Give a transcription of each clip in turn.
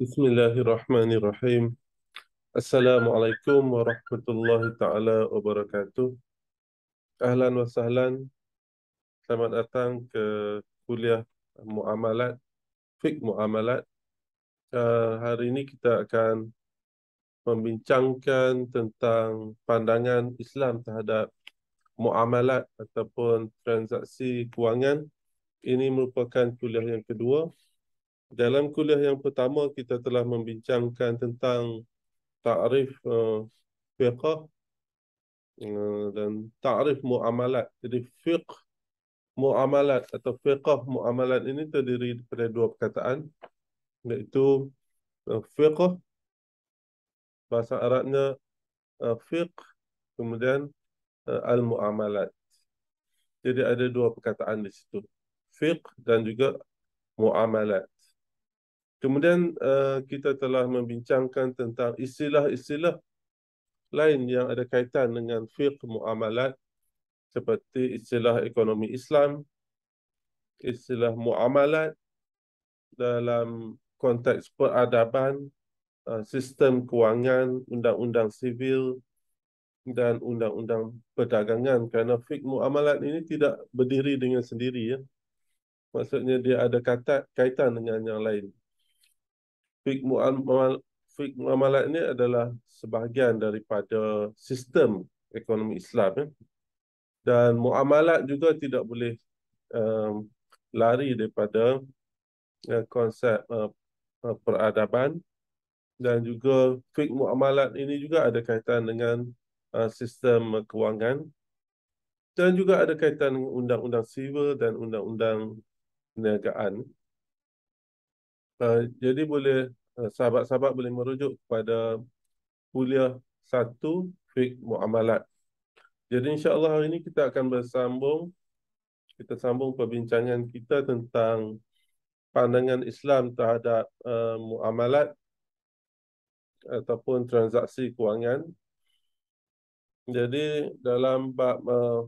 Bismillahirrahmanirrahim. Assalamualaikum warahmatullahi taala wabarakatuh. Ahlan wa sahlan. Selamat datang ke kuliah muamalat fik muamalat. Uh, hari ini kita akan membincangkan tentang pandangan Islam terhadap muamalat ataupun transaksi kewangan. Ini merupakan kuliah yang kedua dalam kuliah yang pertama kita telah membincangkan tentang takrif uh, eh, fiqh uh, dan takrif muamalat. Jadi fiqh muamalat atau fiqh muamalat ini terdiri daripada dua perkataan iaitu uh, fiqh bahasa Arabnya uh, fiqh kemudian uh, al muamalat. Jadi ada dua perkataan di situ. Fiqh dan juga muamalat. Kemudian uh, kita telah membincangkan tentang istilah-istilah lain yang ada kaitan dengan fiqh muamalat seperti istilah ekonomi Islam, istilah muamalat dalam konteks peradaban, uh, sistem kewangan, undang-undang sivil dan undang-undang perdagangan kerana fiqh muamalat ini tidak berdiri dengan sendiri ya. Maksudnya dia ada kata, kaitan dengan yang lain fik muamal fik muamalat ini adalah sebahagian daripada sistem ekonomi Islam ya. dan muamalat juga tidak boleh um, lari daripada ya, uh, konsep uh, peradaban dan juga fik muamalat ini juga ada kaitan dengan uh, sistem uh, kewangan dan juga ada kaitan dengan undang-undang sivil dan undang-undang perniagaan. -undang Uh, jadi boleh uh, sahabat-sahabat boleh merujuk kepada kuliah satu fik muamalat. Jadi insya-Allah hari ini kita akan bersambung kita sambung perbincangan kita tentang pandangan Islam terhadap uh, muamalat ataupun transaksi kewangan. Jadi dalam bab uh,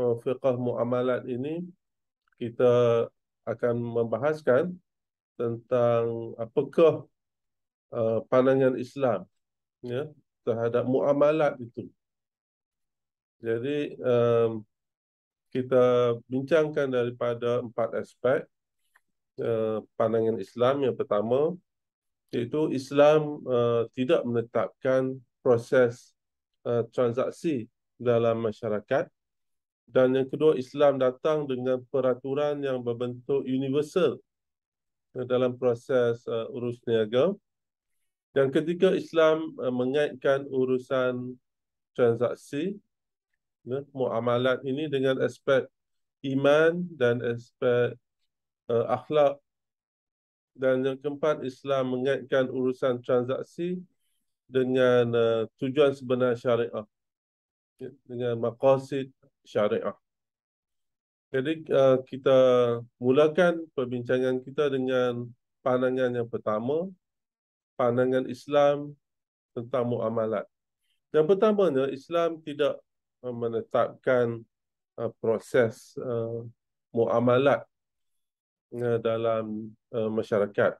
uh fiqh muamalat ini kita akan membahaskan tentang apakah uh, pandangan Islam ya terhadap muamalat itu. Jadi um, kita bincangkan daripada empat aspek uh, pandangan Islam yang pertama iaitu Islam uh, tidak menetapkan proses uh, transaksi dalam masyarakat dan yang kedua Islam datang dengan peraturan yang berbentuk universal Eh, dalam proses uh, urus niaga. Yang ketiga, Islam uh, mengaitkan urusan transaksi, ya, muamalat ini dengan aspek iman dan aspek uh, akhlak. Dan yang keempat, Islam mengaitkan urusan transaksi dengan uh, tujuan sebenar syariah, ya, dengan maqasid syariah. Jadi uh, kita mulakan perbincangan kita dengan pandangan yang pertama, pandangan Islam tentang muamalat. Yang pertamanya, Islam tidak uh, menetapkan uh, proses uh, muamalat uh, dalam uh, masyarakat.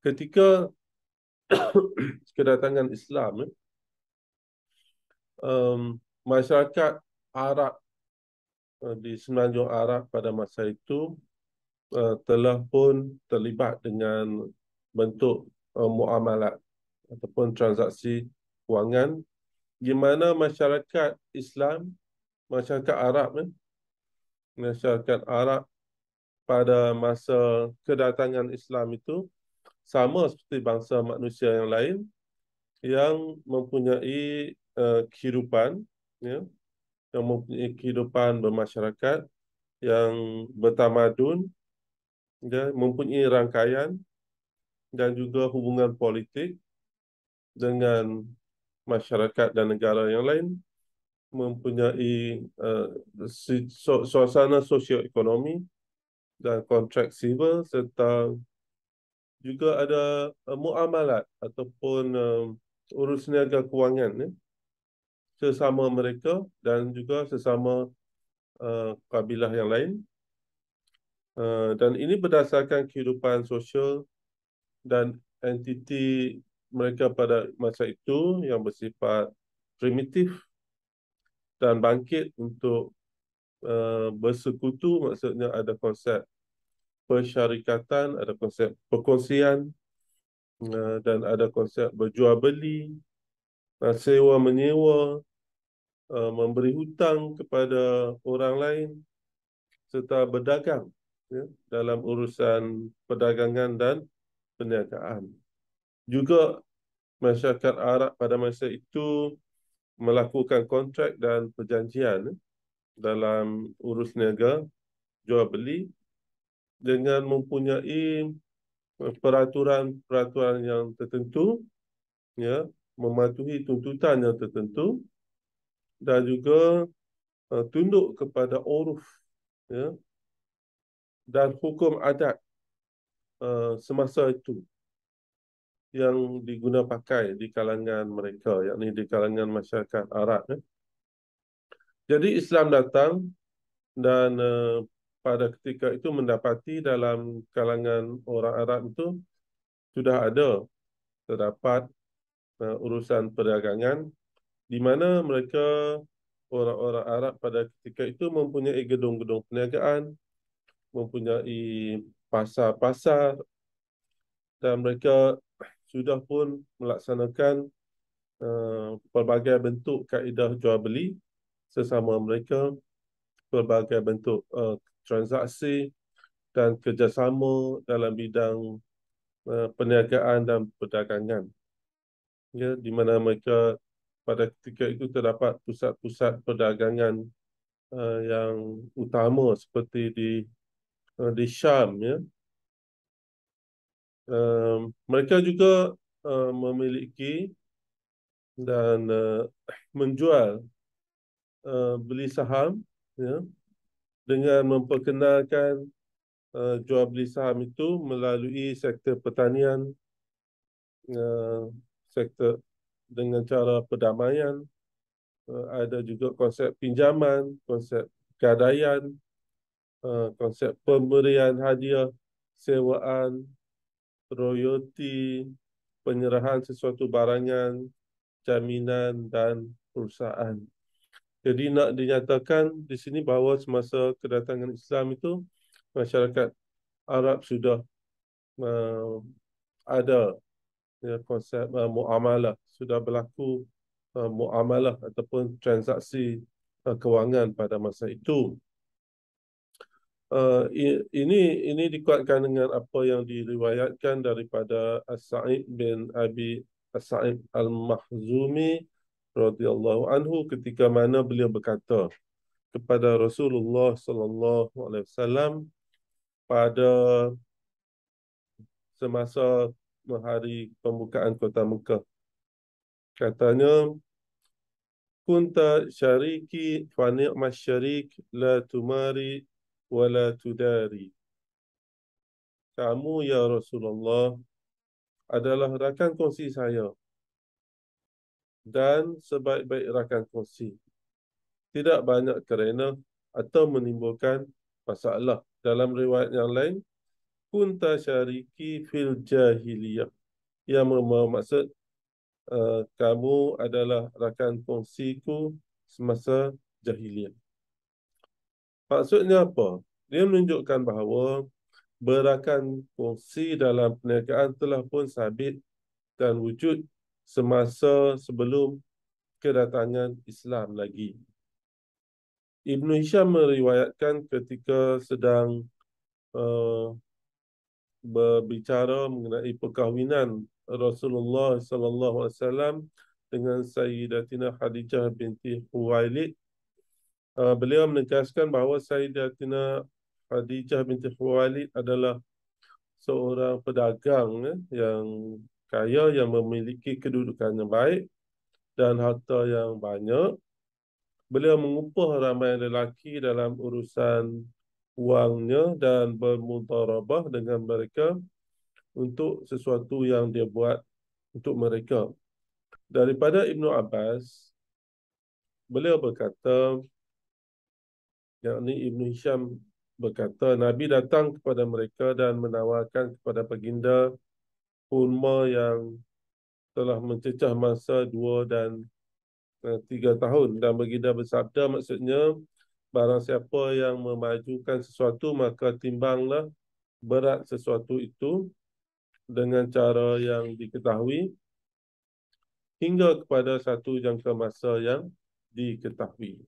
Ketika kedatangan Islam, eh, um, masyarakat Arab Eh, di Semenanjung Arab pada masa itu uh, telah pun terlibat dengan bentuk uh, muamalat ataupun transaksi kewangan di mana masyarakat Islam, masyarakat Arab, eh, masyarakat Arab pada masa kedatangan Islam itu sama seperti bangsa manusia yang lain yang mempunyai uh, kehidupan, ya, yang mempunyai kehidupan bermasyarakat yang bertamadun ya mempunyai rangkaian dan juga hubungan politik dengan masyarakat dan negara yang lain mempunyai uh, suasana sosioekonomi dan kontrak sivil serta juga ada uh, muamalat ataupun uh, urus niaga kewangan eh? sesama mereka dan juga sesama uh, kabilah yang lain. Uh, dan ini berdasarkan kehidupan sosial dan entiti mereka pada masa itu yang bersifat primitif dan bangkit untuk uh, bersekutu maksudnya ada konsep persyarikatan, ada konsep perkongsian uh, dan ada konsep berjual beli, sewa menyewa, Eh, memberi hutang kepada orang lain serta berdagang ya, dalam urusan perdagangan dan perniagaan. Juga masyarakat Arab pada masa itu melakukan kontrak dan perjanjian ya, dalam urus niaga jual beli dengan mempunyai peraturan-peraturan yang tertentu ya mematuhi tuntutan yang tertentu dan juga uh, tunduk kepada uruf ya dan hukum adat uh, semasa itu yang diguna pakai di kalangan mereka yakni di kalangan masyarakat Arab ya. Jadi Islam datang dan uh, pada ketika itu mendapati dalam kalangan orang Arab itu sudah ada terdapat uh, urusan perdagangan di mana mereka orang-orang Arab pada ketika itu mempunyai gedung-gedung perniagaan, mempunyai pasar-pasar dan mereka sudah pun melaksanakan uh, pelbagai bentuk kaedah jual beli sesama mereka, pelbagai bentuk uh, transaksi dan kerjasama dalam bidang uh, perniagaan dan perdagangan. Ya, di mana mereka pada ketika itu terdapat pusat-pusat perdagangan uh, yang utama seperti di uh, di Syam ya. Uh, mereka juga uh, memiliki dan uh, menjual uh, beli saham ya dengan memperkenalkan uh, jual beli saham itu melalui sektor pertanian uh, sektor dengan cara perdamaian. Eh, ada juga konsep pinjaman, konsep gadaian, eh, konsep pemberian hadiah, sewaan, royalti, penyerahan sesuatu barangan, jaminan dan perusahaan. Jadi nak dinyatakan di sini bahawa semasa kedatangan Islam itu masyarakat Arab sudah uh, ada ya, konsep uh, muamalah sudah berlaku uh, muamalah ataupun transaksi uh, kewangan pada masa itu uh, ini ini dikuatkan dengan apa yang diriwayatkan daripada As-Sa'id bin Abi As-Sa'id Al-Mahzumi radhiyallahu anhu ketika mana beliau berkata kepada Rasulullah sallallahu alaihi wasallam pada semasa hari pembukaan kota Mekah. Katanya, Kunta syariki fa ni'mas syarik la tumari wa la tudari. Kamu ya Rasulullah adalah rakan kongsi saya dan sebaik-baik rakan kongsi. Tidak banyak kerana atau menimbulkan masalah. Dalam riwayat yang lain, kunta syariki fil jahiliyah yang bermaksud uh, eh, kamu adalah rakan ku semasa jahiliyah. Maksudnya apa? Dia menunjukkan bahawa berakan kongsi dalam perniagaan telah pun sabit dan wujud semasa sebelum kedatangan Islam lagi. Ibn Hisham meriwayatkan ketika sedang uh, berbicara mengenai perkahwinan Rasulullah sallallahu alaihi wasallam dengan Sayyidatina Khadijah binti Khuwailid. Uh, beliau menegaskan bahawa Sayyidatina Khadijah binti Khuwailid adalah seorang pedagang eh, yang kaya yang memiliki kedudukan yang baik dan harta yang banyak. Beliau mengupah ramai lelaki dalam urusan wangnya dan bermutarabah dengan mereka untuk sesuatu yang dia buat untuk mereka. Daripada Ibnu Abbas, beliau berkata, yakni Ibnu Hisham berkata, Nabi datang kepada mereka dan menawarkan kepada baginda kurma yang telah mencecah masa dua dan eh, tiga tahun. Dan baginda bersabda maksudnya, Barang siapa yang memajukan sesuatu, maka timbanglah berat sesuatu itu dengan cara yang diketahui hingga kepada satu jangka masa yang diketahui.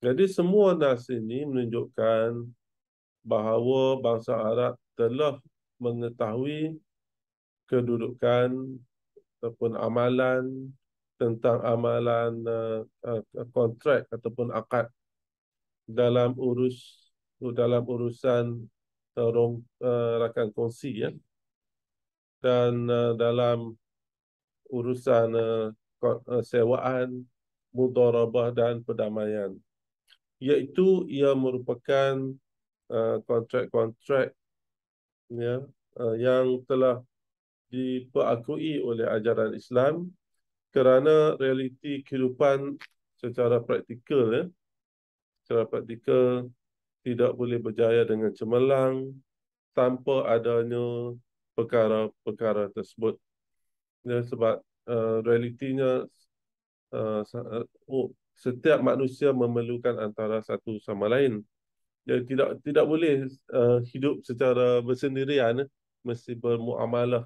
Jadi semua nas ini menunjukkan bahawa bangsa Arab telah mengetahui kedudukan ataupun amalan tentang amalan uh, kontrak ataupun akad dalam urus dalam urusan terong eh, uh, eh, rakan kongsi ya dan uh, dalam urusan uh, sewaan mudharabah dan perdamaian iaitu ia merupakan kontrak-kontrak uh, ya uh, yang telah diperakui oleh ajaran Islam kerana realiti kehidupan secara praktikal ya sebab praktika tidak boleh berjaya dengan cemerlang tanpa adanya perkara-perkara tersebut. Ya, sebab uh, realitinya uh, oh, setiap manusia memerlukan antara satu sama lain. Ya, tidak tidak boleh uh, hidup secara bersendirian. Eh. Mesti bermuamalah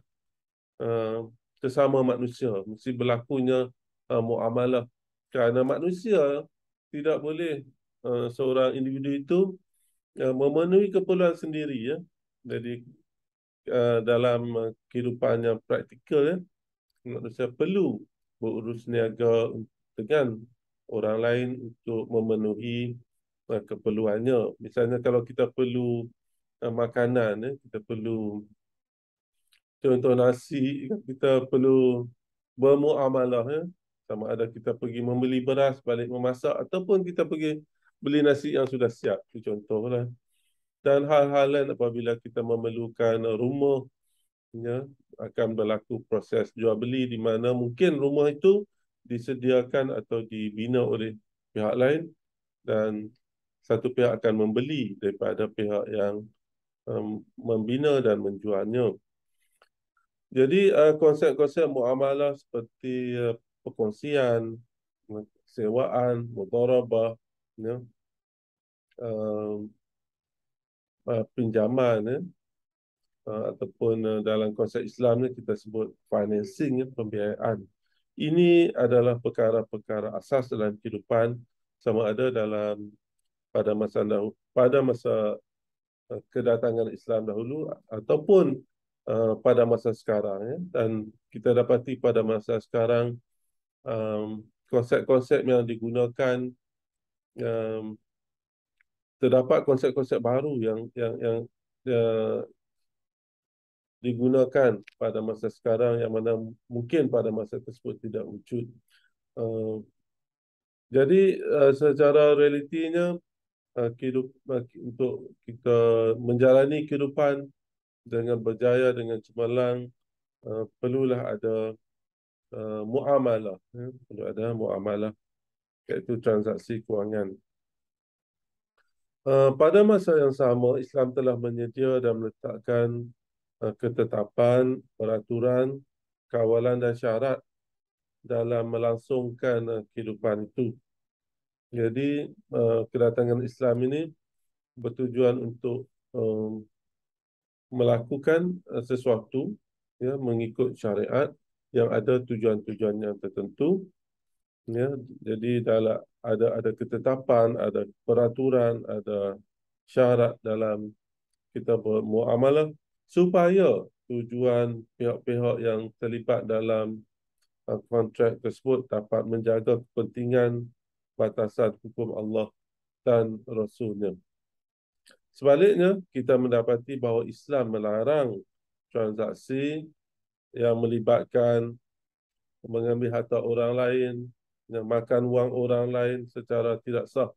uh, sesama manusia. Mesti berlakunya uh, muamalah. Kerana manusia tidak boleh Eh, seorang individu itu uh, memenuhi keperluan sendiri ya. Jadi uh, dalam kehidupan yang praktikal ya, manusia perlu berurus niaga dengan orang lain untuk memenuhi uh, keperluannya. Misalnya kalau kita perlu uh, makanan ya, kita perlu contoh nasi, kita perlu bermuamalah ya sama ada kita pergi membeli beras balik memasak ataupun kita pergi beli nasi yang sudah siap itu contohlah dan hal-hal lain apabila kita memerlukan rumah ya akan berlaku proses jual beli di mana mungkin rumah itu disediakan atau dibina oleh pihak lain dan satu pihak akan membeli daripada pihak yang um, membina dan menjualnya jadi uh, konsep-konsep muamalah seperti uh, perkongsian sewaan mudharabah ya. uh, uh, pinjaman ya. uh, ataupun uh, dalam konsep Islam ni kita sebut financing ya, pembiayaan. Ini adalah perkara-perkara asas dalam kehidupan sama ada dalam pada masa dahulu, pada masa eh, kedatangan Islam dahulu ataupun uh, pada masa sekarang ya. dan kita dapati pada masa sekarang um, konsep-konsep yang digunakan um, terdapat konsep-konsep baru yang yang yang uh, digunakan pada masa sekarang yang mana mungkin pada masa tersebut tidak wujud. Uh, jadi uh, secara realitinya uh, eh, hidup, uh, untuk kita menjalani kehidupan dengan berjaya dengan cemerlang uh, perlulah ada uh, muamalah ya? perlu ada muamalah iaitu transaksi kewangan. Eh, pada masa yang sama, Islam telah menyedia dan meletakkan eh, ketetapan, peraturan, kawalan dan syarat dalam melangsungkan eh, kehidupan itu. Jadi, kedatangan Islam ini bertujuan untuk melakukan sesuatu ya, mengikut syariat yang ada tujuan-tujuan yang tertentu ya jadi dalam ada ada ketetapan ada peraturan ada syarat dalam kita bermuamalah supaya tujuan pihak-pihak yang terlibat dalam uh, kontrak tersebut dapat menjaga kepentingan batasan hukum Allah dan Rasulnya. Sebaliknya, kita mendapati bahawa Islam melarang transaksi yang melibatkan mengambil harta orang lain, yang makan wang orang lain secara tidak sah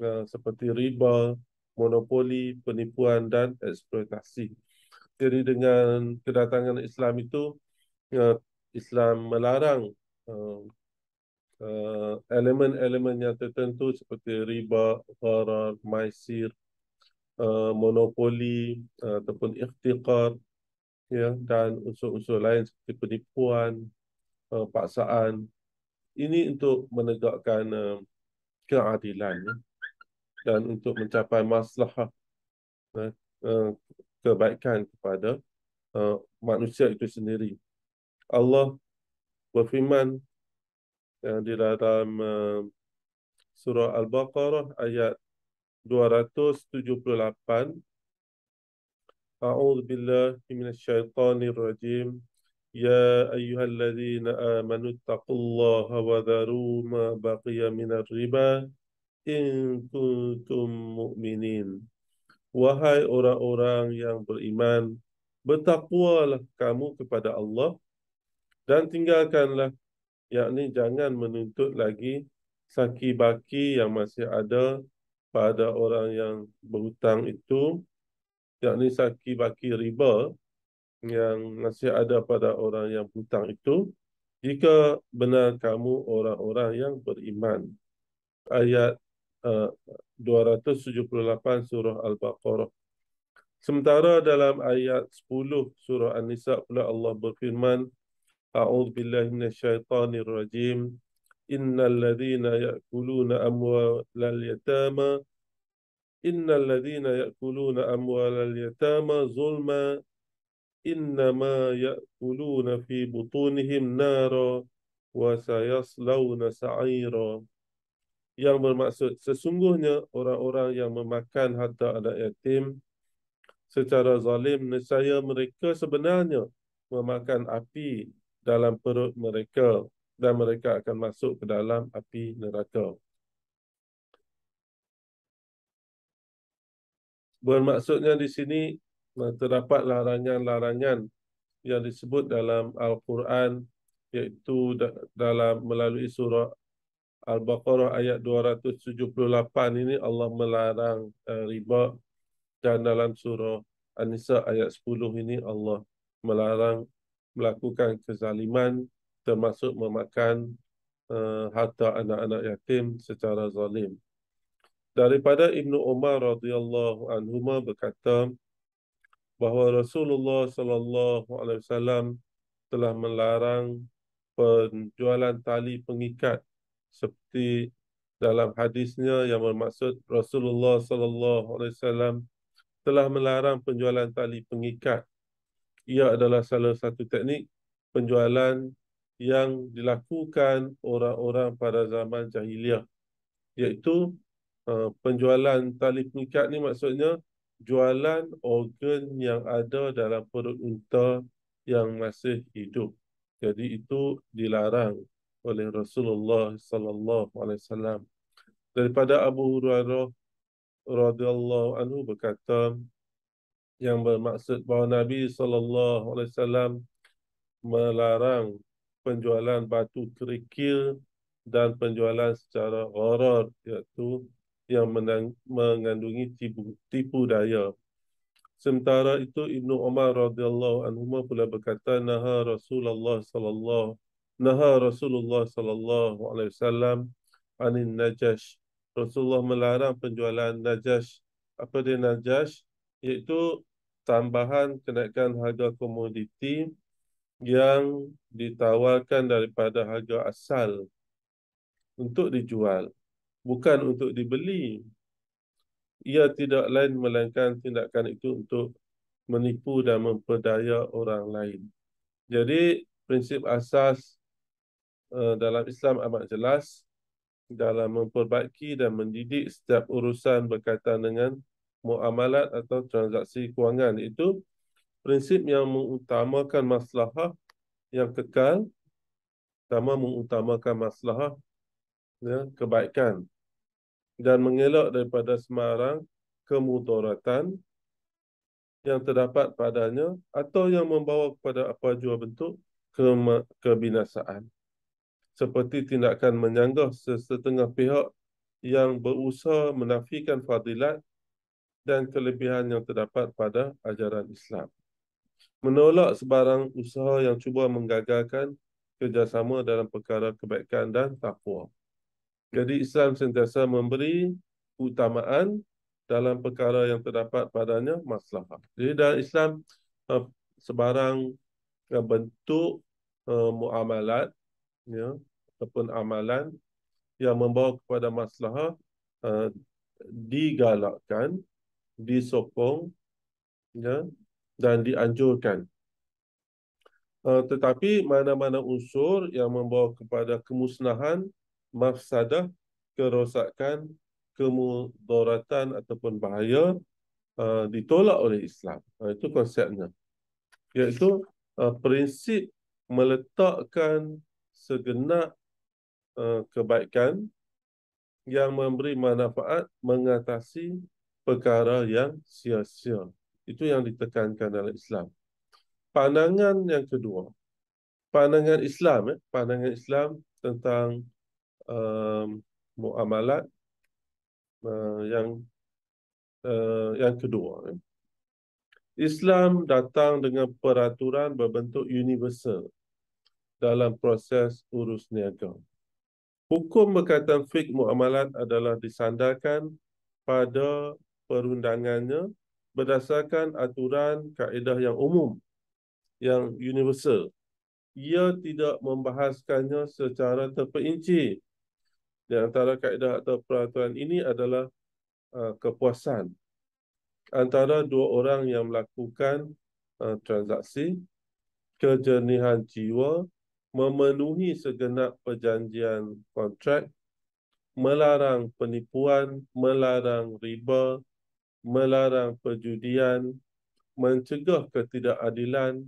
ah, seperti riba, monopoli, penipuan dan eksploitasi. Jadi dengan kedatangan Islam itu, ah, Islam melarang ah, elemen-elemen yang tertentu seperti riba, gharar, maisir, monopoli ataupun ikhtiqar ya, dan usul-usul lain seperti penipuan, paksaan ini untuk menegakkan uh, keadilan ya. dan untuk mencapai masalah eh, eh, kebaikan kepada manusia itu sendiri. Allah berfirman di dalam surah Al-Baqarah ayat 278 A'udzu billahi minasyaitonir rajim يا أيها الذين آمنوا اتقوا الله وذروا ما بقي من الربا إن كنتم مؤمنين Wahai orang-orang yang beriman, bertakwalah kamu kepada Allah dan tinggalkanlah, yakni jangan menuntut lagi saki baki yang masih ada pada orang yang berhutang itu, yakni saki baki riba yang masih ada pada orang yang hutang itu jika benar kamu orang-orang yang beriman. Ayat eh, uh, 278 surah Al-Baqarah. Sementara dalam ayat 10 surah An-Nisa pula Allah berfirman, "A'udz billahi minasyaitanir rajim. Innal ladhina ya'kuluna amwalal yatama. Innal ladhina ya'kuluna amwalal yatama zulma Inna ma إنما fi في nara, wa وسيصلون saira. yang bermaksud sesungguhnya orang-orang yang memakan harta anak yatim secara zalim nescaya mereka sebenarnya memakan api dalam perut mereka dan mereka akan masuk ke dalam api neraka. Bermaksudnya di sini terdapat larangan-larangan yang disebut dalam Al-Quran iaitu dalam melalui surah Al-Baqarah ayat 278 ini Allah melarang eh, riba dan dalam surah An-Nisa ayat 10 ini Allah melarang melakukan kezaliman termasuk memakan uh, harta anak-anak yatim secara zalim. Daripada Ibnu Umar radhiyallahu anhu berkata, bahawa Rasulullah sallallahu alaihi wasallam telah melarang penjualan tali pengikat seperti dalam hadisnya yang bermaksud Rasulullah sallallahu alaihi wasallam telah melarang penjualan tali pengikat. Ia adalah salah satu teknik penjualan yang dilakukan orang-orang pada zaman jahiliah. Iaitu eh, penjualan tali pengikat ni maksudnya jualan organ yang ada dalam perut unta yang masih hidup. Jadi itu dilarang oleh Rasulullah sallallahu alaihi wasallam. Daripada Abu Hurairah radhiyallahu anhu berkata yang bermaksud bahawa Nabi sallallahu alaihi wasallam melarang penjualan batu kerikil dan penjualan secara gharar iaitu yang mengandungi tipu, tipu daya. Sementara itu Ibnu Umar radhiyallahu anhu pula berkata naha Rasulullah sallallahu naha Rasulullah sallallahu alaihi wasallam anin najash. Rasulullah melarang penjualan najash. Apa dia najash? Iaitu tambahan kenaikan harga komoditi yang ditawarkan daripada harga asal untuk dijual bukan untuk dibeli. Ia tidak lain melainkan tindakan itu untuk menipu dan memperdaya orang lain. Jadi prinsip asas eh, dalam Islam amat jelas dalam memperbaiki dan mendidik setiap urusan berkaitan dengan muamalat atau transaksi kewangan itu prinsip yang mengutamakan maslahah yang kekal sama mengutamakan maslahah ya, kebaikan dan mengelak daripada semarang kemudaratan yang terdapat padanya atau yang membawa kepada apa jua bentuk kebinasaan. Seperti tindakan menyanggah sesetengah pihak yang berusaha menafikan fadilat dan kelebihan yang terdapat pada ajaran Islam. Menolak sebarang usaha yang cuba menggagalkan kerjasama dalam perkara kebaikan dan takwa. Jadi Islam sentiasa memberi utamaan dalam perkara yang terdapat padanya masalah. Jadi dalam Islam eh, sebarang bentuk eh, muamalat ya ataupun amalan yang membawa kepada masalah eh, digalakkan, disokong ya dan dianjurkan. tetapi mana-mana unsur yang membawa kepada kemusnahan mafsadah kerosakan kemudaratan ataupun bahaya uh, ditolak oleh Islam uh, itu konsepnya iaitu uh, prinsip meletakkan segenap uh, kebaikan yang memberi manfaat mengatasi perkara yang sia-sia itu yang ditekankan dalam Islam pandangan yang kedua pandangan Islam eh pandangan Islam tentang uh, muamalat uh, yang uh, yang kedua. Ya. Islam datang dengan peraturan berbentuk universal dalam proses urus niaga. Hukum berkaitan fik muamalat adalah disandarkan pada perundangannya berdasarkan aturan kaedah yang umum, yang universal. Ia tidak membahaskannya secara terperinci di antara kaedah atau peraturan ini adalah uh, kepuasan antara dua orang yang melakukan uh, transaksi kejernihan jiwa memenuhi segenap perjanjian kontrak melarang penipuan melarang riba melarang perjudian mencegah ketidakadilan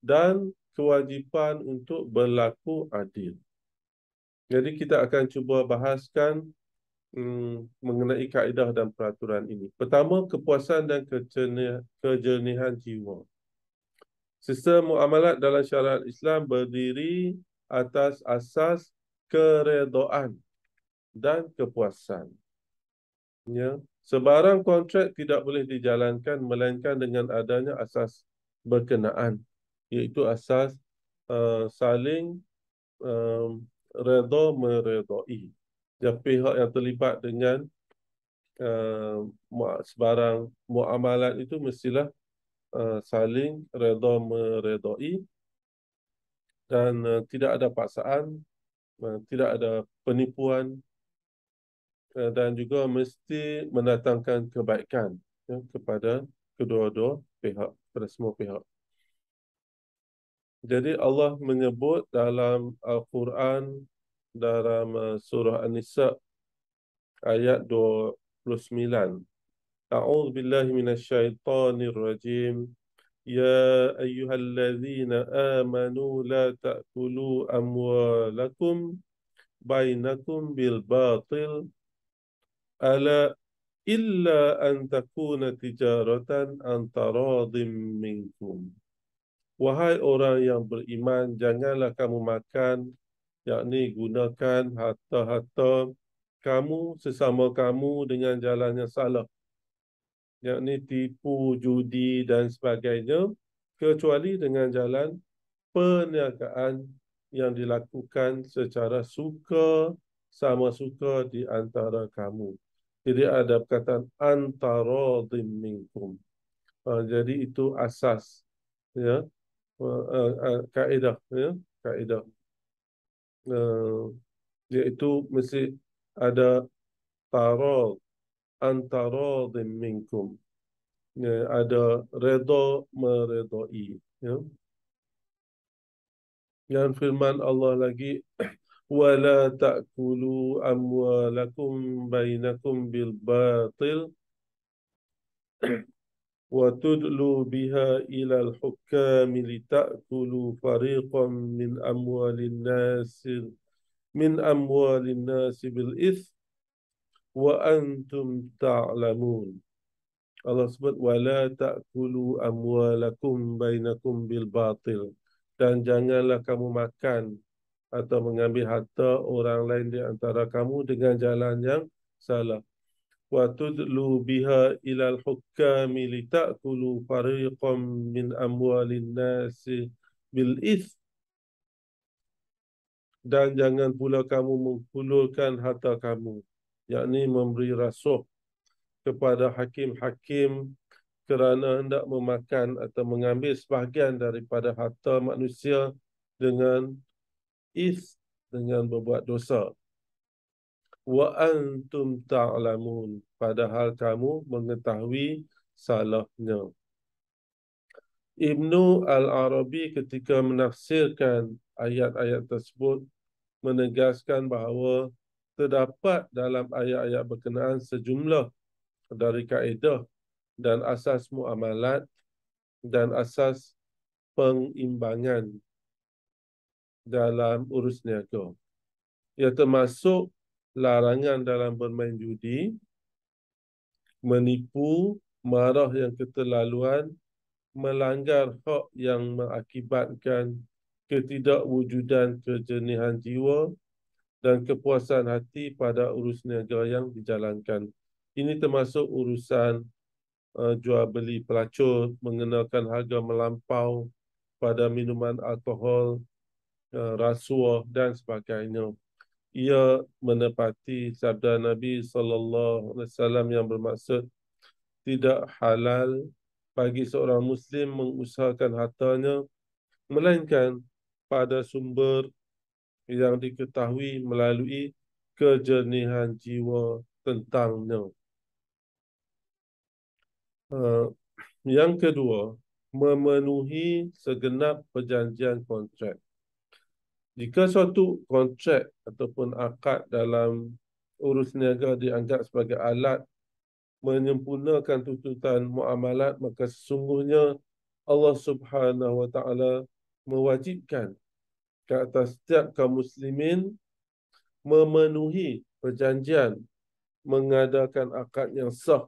dan kewajipan untuk berlaku adil jadi kita akan cuba bahaskan hmm, mengenai kaedah dan peraturan ini. Pertama, kepuasan dan kejernihan jiwa. Sistem muamalat dalam syariat Islam berdiri atas asas keredoan dan kepuasan. Ya. Sebarang kontrak tidak boleh dijalankan melainkan dengan adanya asas berkenaan, iaitu asas uh, saling uh, redha meredai dan pihak yang terlibat dengan uh, sebarang muamalat itu mestilah uh, saling redha meredai dan uh, tidak ada paksaan uh, tidak ada penipuan uh, dan juga mesti mendatangkan kebaikan ya, kepada kedua-dua pihak kepada semua pihak jadi Allah menyebut dalam Al-Quran dalam uh, surah An-Nisa ayat 29. A'udzu billahi minasyaitonir rajim. Ya ayyuhallazina amanu la ta'kulu amwalakum bainakum bil batil ala illa an takuna tijaratan antaradim minkum. Wahai orang yang beriman, janganlah kamu makan, yakni gunakan harta-harta kamu, sesama kamu dengan jalan yang salah. Yakni tipu, judi dan sebagainya, kecuali dengan jalan perniagaan yang dilakukan secara suka, sama suka di antara kamu. Jadi ada perkataan antara dimingkum. Ah, jadi itu asas. Ya, kaedah ya kaedah uh, iaitu mesti ada tarad antaradim minkum ya, ada redha meredai ya yang firman Allah lagi wala ta'kulu amwalakum bainakum bil batil ila وتدلوا بها إلى الحكام لتأكلوا فريقا من أموال الناس من أموال الناس wa antum ta'lamun. Allah sebut wala ta'kulu amwalakum bainakum bil batil dan janganlah kamu makan atau mengambil harta orang lain di antara kamu dengan jalan yang salah wa tudlu biha ila al-hukkam li ta'kulu fariqan min amwalin nas bil is dan jangan pula kamu mengkulurkan harta kamu yakni memberi rasuah kepada hakim-hakim kerana hendak memakan atau mengambil sebahagian daripada harta manusia dengan is dengan berbuat dosa wa antum ta'lamun padahal kamu mengetahui salahnya Ibnu Al-Arabi ketika menafsirkan ayat-ayat tersebut menegaskan bahawa terdapat dalam ayat-ayat berkenaan sejumlah dari kaedah dan asas muamalat dan asas pengimbangan dalam urus niaga. Ia termasuk larangan dalam bermain judi, menipu, marah yang keterlaluan, melanggar hak yang mengakibatkan ketidakwujudan kejernihan jiwa dan kepuasan hati pada urus niaga yang dijalankan. Ini termasuk urusan uh, jual beli pelacur, mengenalkan harga melampau pada minuman alkohol, uh, rasuah dan sebagainya ia menepati sabda Nabi sallallahu alaihi wasallam yang bermaksud tidak halal bagi seorang muslim mengusahakan hartanya melainkan pada sumber yang diketahui melalui kejernihan jiwa tentangnya. Uh, yang kedua, memenuhi segenap perjanjian kontrak jika suatu kontrak ataupun akad dalam urus niaga dianggap sebagai alat menyempurnakan tuntutan muamalat maka sesungguhnya Allah Subhanahu wa taala mewajibkan ke atas setiap kaum muslimin memenuhi perjanjian mengadakan akad yang sah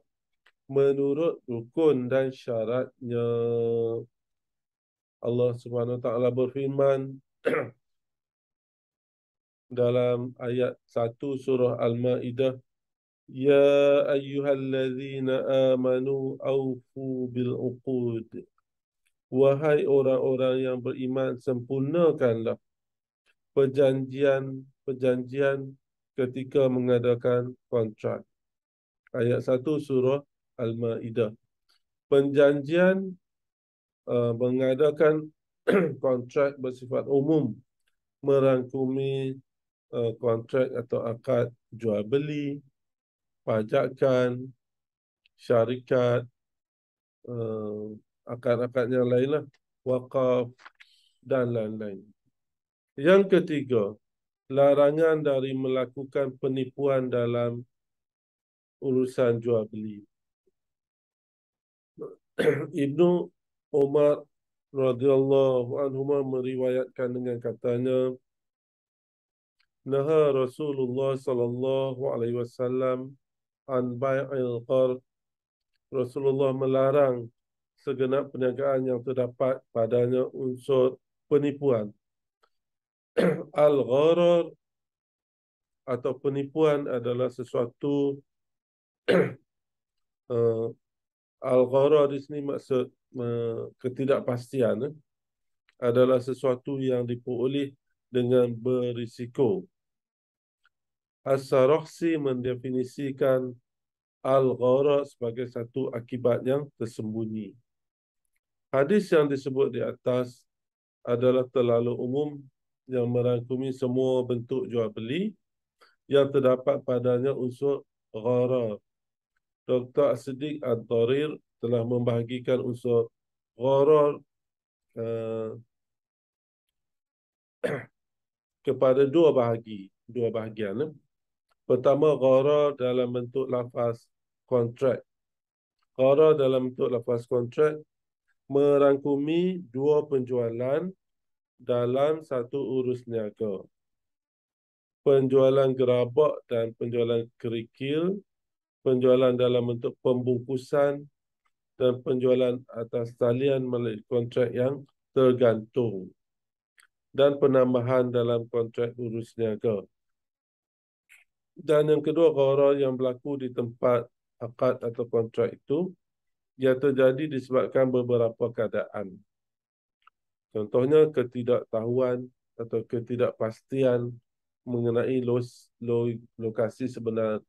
menurut rukun dan syaratnya Allah Subhanahu wa taala berfirman dalam ayat 1 surah Al-Ma'idah. Ya ayyuhallazina amanu awfu bil'uqud. Wahai orang-orang yang beriman, sempurnakanlah perjanjian-perjanjian ketika mengadakan kontrak. Ayat 1 surah Al-Ma'idah. Perjanjian uh, mengadakan kontrak bersifat umum merangkumi uh, kontrak atau akad jual beli, pajakan, syarikat, uh, akad-akad yang lainlah, wakaf dan lain-lain. Yang ketiga, larangan dari melakukan penipuan dalam urusan jual beli. Ibnu Umar radhiyallahu anhu meriwayatkan dengan katanya نهى رسول الله صلى الله عليه وسلم عن بيع القرض رسول الله melarang segenap perniagaan yang terdapat padanya unsur penipuan al-gharar atau penipuan adalah sesuatu eh, al-gharar di sini maksud eh, ketidakpastian eh, adalah sesuatu yang diperoleh dengan berisiko as mendefinisikan Al-Gharat sebagai satu akibat yang tersembunyi. Hadis yang disebut di atas adalah terlalu umum yang merangkumi semua bentuk jual beli yang terdapat padanya unsur gharar. Dr. Asidik Ad-Darir telah membahagikan unsur gharar uh, eh, kepada dua bahagi, dua bahagian. Eh? Pertama, ghara dalam bentuk lafaz kontrak. Ghara dalam bentuk lafaz kontrak merangkumi dua penjualan dalam satu urus niaga. Penjualan gerabak dan penjualan kerikil, penjualan dalam bentuk pembungkusan dan penjualan atas talian melalui kontrak yang tergantung dan penambahan dalam kontrak urus niaga dan yang kedua gharar yang berlaku di tempat akad atau kontrak itu ia terjadi disebabkan beberapa keadaan. Contohnya ketidaktahuan atau ketidakpastian mengenai los, lo, lokasi sebenar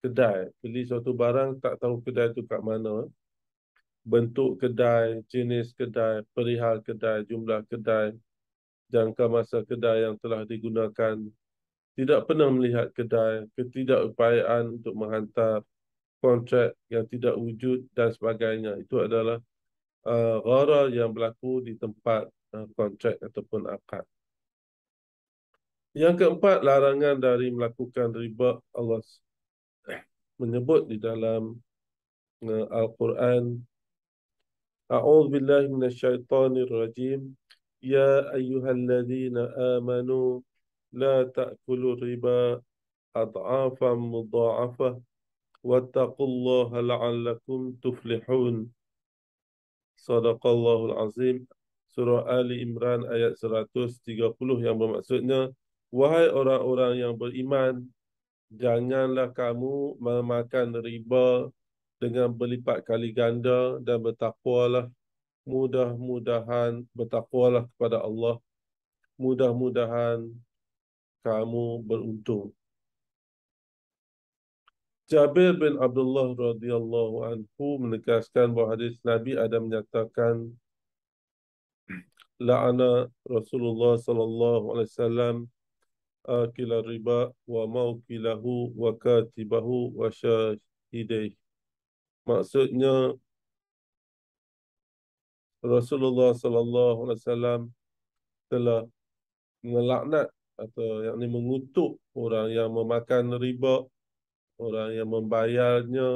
kedai. Beli suatu barang tak tahu kedai itu kat mana. Bentuk kedai, jenis kedai, perihal kedai, jumlah kedai, jangka masa kedai yang telah digunakan tidak pernah melihat kedai, ketidakupayaan untuk menghantar kontrak yang tidak wujud dan sebagainya. Itu adalah uh, gara yang berlaku di tempat uh, kontrak ataupun akad. Yang keempat, larangan dari melakukan riba Allah menyebut di dalam uh, Al-Quran A'udhu billahi rajim Ya ayuhal ayyuhalladhina amanu لا تأكل الربا أضعافا مضاعفة واتقوا الله لعلكم تفلحون صدق الله العظيم سورة آل إمران آية 130 yang bermaksudnya Wahai orang-orang yang beriman Janganlah kamu memakan riba dengan berlipat kali ganda dan bertakwalah mudah-mudahan bertakwalah kepada Allah mudah-mudahan kamu beruntung. Jabir bin Abdullah radhiyallahu anhu menegaskan bahawa hadis Nabi ada menyatakan la'ana Rasulullah sallallahu alaihi wasallam akil riba wa mawkilahu wa katibahu wa syahidih. Maksudnya Rasulullah sallallahu alaihi wasallam telah melaknat atau yang ni mengutuk orang yang memakan riba, orang yang membayarnya,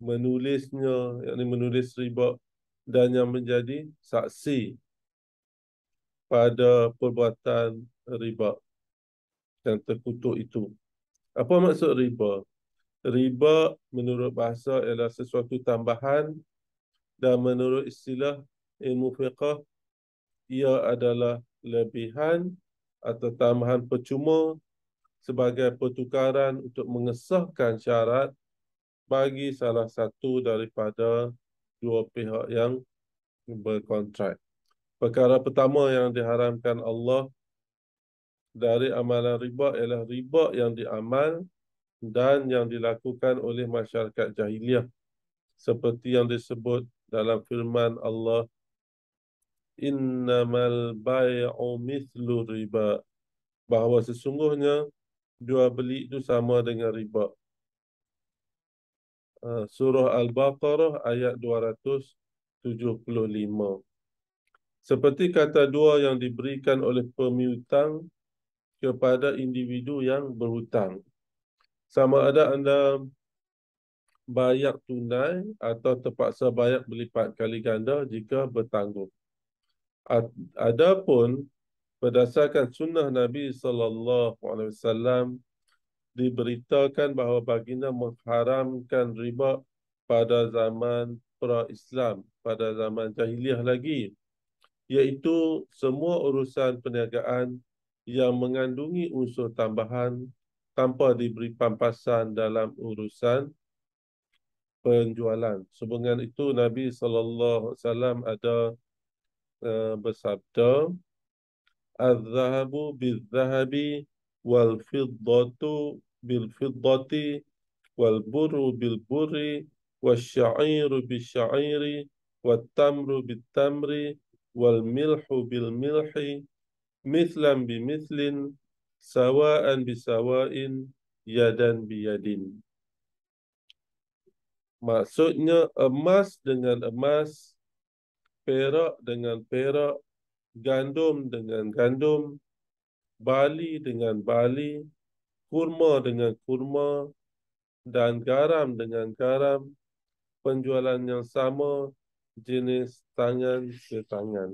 menulisnya, yang ni menulis riba dan yang menjadi saksi pada perbuatan riba yang terkutuk itu. Apa maksud riba? Riba menurut bahasa ialah sesuatu tambahan dan menurut istilah ilmu fiqah ia adalah kelebihan atau tambahan percuma sebagai pertukaran untuk mengesahkan syarat bagi salah satu daripada dua pihak yang berkontrak. Perkara pertama yang diharamkan Allah dari amalan riba ialah riba yang diamal dan yang dilakukan oleh masyarakat jahiliah seperti yang disebut dalam firman Allah innamal bai'u mithlu riba bahawa sesungguhnya jual beli itu sama dengan riba ah, surah al-baqarah ayat 275 seperti kata dua yang diberikan oleh pemiutang kepada individu yang berhutang sama ada anda bayar tunai atau terpaksa bayar berlipat kali ganda jika bertanggung Adapun berdasarkan sunnah Nabi sallallahu alaihi wasallam diberitakan bahawa baginda mengharamkan riba pada zaman pra-Islam, pada zaman jahiliah lagi iaitu semua urusan perniagaan yang mengandungi unsur tambahan tanpa diberi pampasan dalam urusan penjualan. Sebenarnya itu Nabi sallallahu alaihi wasallam ada Eh, bersabda Al-Zahabu bil-Zahabi Wal-Fiddatu bil-Fiddati Wal-Burru bil-Burri Wal-Sya'iru bil-Sya'iri Wal-Tamru bil-Tamri Wal-Milhu bil-Milhi Mithlan bi-Mithlin Sawa'an bi-Sawa'in Yadan bi-Yadin Maksudnya emas dengan emas perak dengan perak, gandum dengan gandum, bali dengan bali, kurma dengan kurma, dan garam dengan garam, penjualan yang sama jenis tangan ke tangan.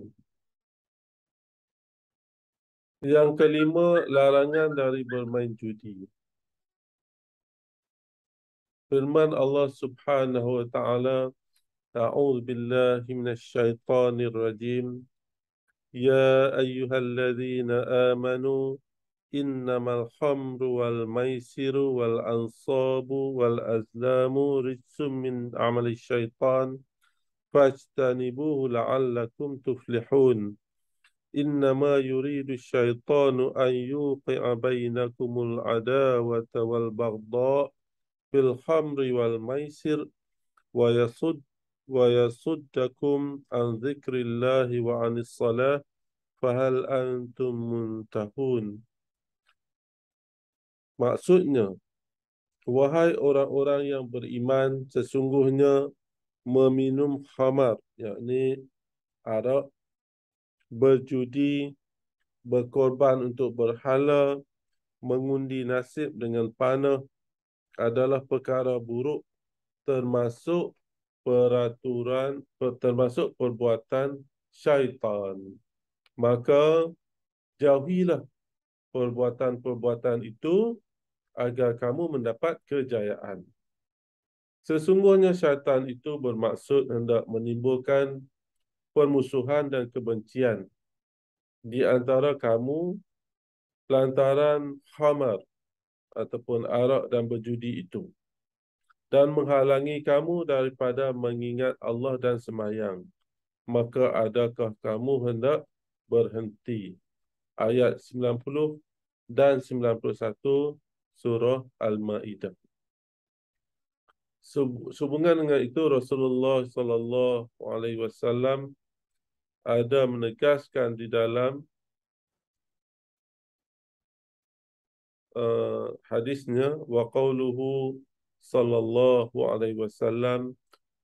Yang kelima, larangan dari bermain judi. Firman Allah Subhanahu wa taala أعوذ بالله من الشيطان الرجيم يا أيها الذين آمنوا إنما الخمر والميسر والأنصاب والأزلام رجس من عمل الشيطان فاجتنبوه لعلكم تفلحون إنما يريد الشيطان أن يوقع بينكم العداوة والبغضاء في الخمر والميسر ويصد ويصدكم عن ذكر الله وعن الصلاة فهل أنتم منتهون Maksudnya, wahai orang-orang yang beriman, sesungguhnya meminum khamar, yakni arak, berjudi, berkorban untuk berhala, mengundi nasib dengan panah adalah perkara buruk termasuk peraturan termasuk perbuatan syaitan. Maka jauhilah perbuatan-perbuatan itu agar kamu mendapat kejayaan. Sesungguhnya syaitan itu bermaksud hendak menimbulkan permusuhan dan kebencian di antara kamu lantaran khamar ataupun arak dan berjudi itu dan menghalangi kamu daripada mengingat Allah dan semayang. Maka adakah kamu hendak berhenti? Ayat 90 dan 91 surah Al-Ma'idah. Sehubungan dengan itu Rasulullah sallallahu alaihi wasallam ada menegaskan di dalam uh, hadisnya wa qauluhu sallallahu alaihi wasallam